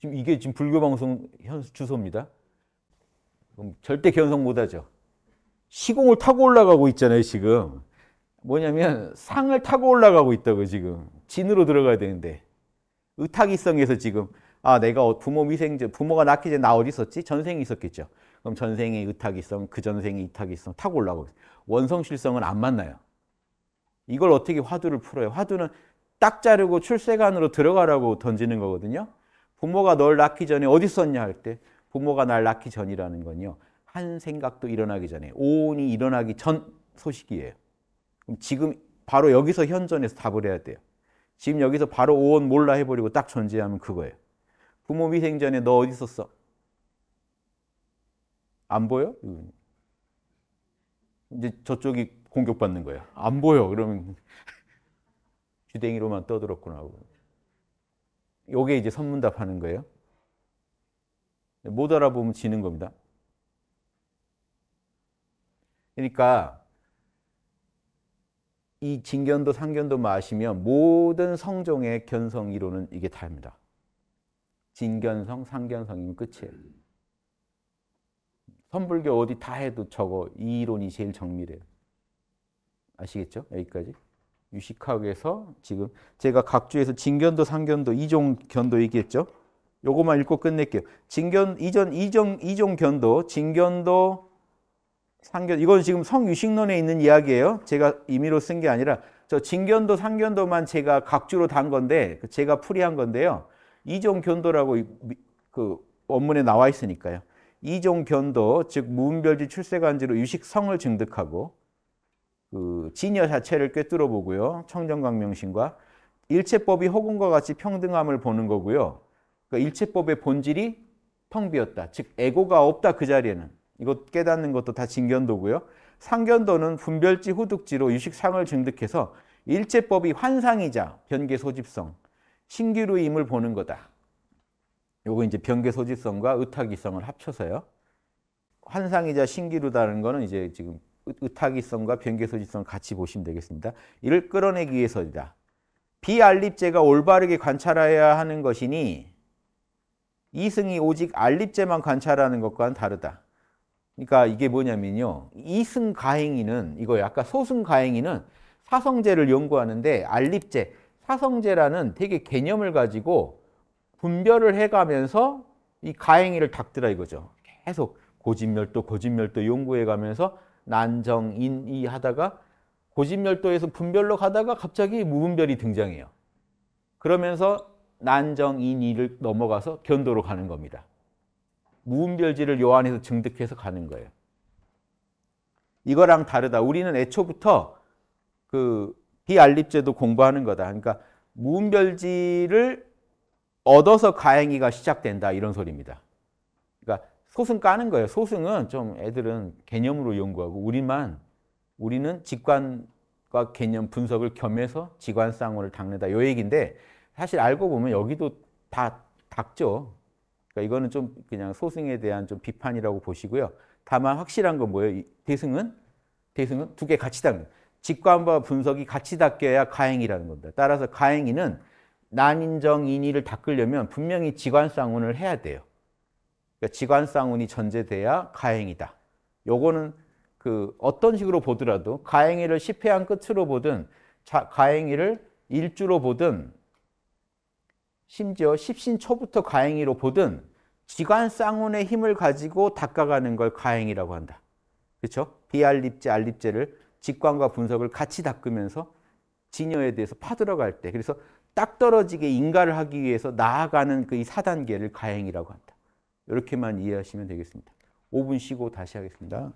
Speaker 1: 지금 이게 지금 불교 방송 현 주소입니다. 절대 견성 못하죠. 시공을 타고 올라가고 있잖아요 지금. 뭐냐면 상을 타고 올라가고 있다고 지금 진으로 들어가야 되는데 의탁이성에서 지금 아 내가 어, 부모 미생제 부모가 낳기 전에 나 어디 있었지 전생이 있었겠죠 그럼 전생의 의탁이성 그 전생의 이탁이성 타고 올라가고 있어요. 원성실성은 안 만나요 이걸 어떻게 화두를 풀어요 화두는 딱 자르고 출세관으로 들어가라고 던지는 거거든요 부모가 널 낳기 전에 어디 있었냐 할 때 부모가 날 낳기 전이라는 건요 한 생각도 일어나기 전에 오온이 일어나기 전 소식이에요 그럼 지금 바로 여기서 현전에서 답을 해야 돼요. 지금 여기서 바로 오온 몰라 해버리고 딱 전제하면 그거예요. 부모 미생전에 너 어디 있었어? 안 보여? 이제 저쪽이 공격받는 거예안 보여. 그러면 주댕이로만 떠들었구나. 요게 이제 선문답 하는 거예요. 못 알아보면 지는 겁니다. 그러니까 이 진견도 상견도 마시면 모든 성종의 견성 이론은 이게 다입니다. 진견성, 상견성이면 끝이에요. 선불교 어디 다 해도 저거 이 이론이 제일 정밀해요. 아시겠죠? 여기까지. 유식학에서 지금 제가 각주에서 진견도, 상견도, 이종 견도 얘기했죠? 요거만 읽고 끝낼게요. 진견 이전 이종 이종 견도, 진견도 상견 이건 지금 성유식론에 있는 이야기예요. 제가 임의로 쓴 게 아니라 저 진견도 상견도만 제가 각주로 단 건데 그 제가 풀이한 건데요. 이종 견도라고 그 원문에 나와 있으니까요. 이종 견도 즉 무음별지 출세관지로 유식성을 증득하고 그 진여 자체를 꿰뚫어 보고요. 청정광명신과 일체법이 허공과 같이 평등함을 보는 거고요. 그 일체법의 본질이 텅비었다즉 에고가 없다 그 자리에는 이것 깨닫는 것도 다 진견도고요. 상견도는 분별지 후득지로 유식상을 증득해서 일제법이 환상이자 변계 소집성, 신기루 임을 보는 거다. 요거 이제 변계 소집성과 의타기성을 합쳐서요. 환상이자 신기루다는 거는 이제 지금 의타기성과 변계 소집성을 같이 보시면 되겠습니다. 이를 끌어내기 위해서이다. 비알립제가 올바르게 관찰해야 하는 것이니 이승이 오직 알립제만 관찰하는 것과는 다르다. 그러니까 이게 뭐냐면요. 이승가행이는 이거 아까 소승가행이는 사성제를 연구하는데 알립제 사성제라는 되게 개념을 가지고 분별을 해가면서 이 가행이를 닦더라 이거죠. 계속 고진멸도, 고진멸도 연구해가면서 난정, 인, 이 하다가 고진멸도에서 분별로 가다가 갑자기 무분별이 등장해요. 그러면서 난정, 인, 이를 넘어가서 견도로 가는 겁니다. 무분별지를 요한에서 증득해서 가는 거예요. 이거랑 다르다. 우리는 애초부터 그 비알립제도 공부하는 거다. 그러니까 무분별지를 얻어서 가행이가 시작된다 이런 소리입니다. 그러니까 소승 까는 거예요. 소승은 좀 애들은 개념으로 연구하고 우리만 우리는 직관과 개념 분석을 겸해서 지관쌍으를 닦는다. 요 얘기인데 사실 알고 보면 여기도 다 닦죠. 그러니까 이거는 좀 그냥 소승에 대한 좀 비판이라고 보시고요. 다만 확실한 건 뭐예요? 대승은 대승은 두 개 같이 닦는 직관과 분석이 같이 닦여야 가행이라는 겁니다. 따라서 가행이는 난인정 인의를 닦으려면 분명히 지관쌍운을 해야 돼요. 그러니까 지관쌍운이 전제돼야 가행이다. 요거는 그 어떤 식으로 보더라도 가행이를 1 0한 끝으로 보든 자, 가행이를 일주로 보든 심지어 십신 초부터 가행이로 보든 지관 쌍운의 힘을 가지고 닦아가는 걸 가행이라고 한다. 그렇죠? 비알립제, 알립제를 직관과 분석을 같이 닦으면서 진여에 대해서 파들어갈 때 그래서 딱 떨어지게 인가를 하기 위해서 나아가는 그 이 4단계를 가행이라고 한다. 이렇게만 이해하시면 되겠습니다. 5분 쉬고 다시 하겠습니다.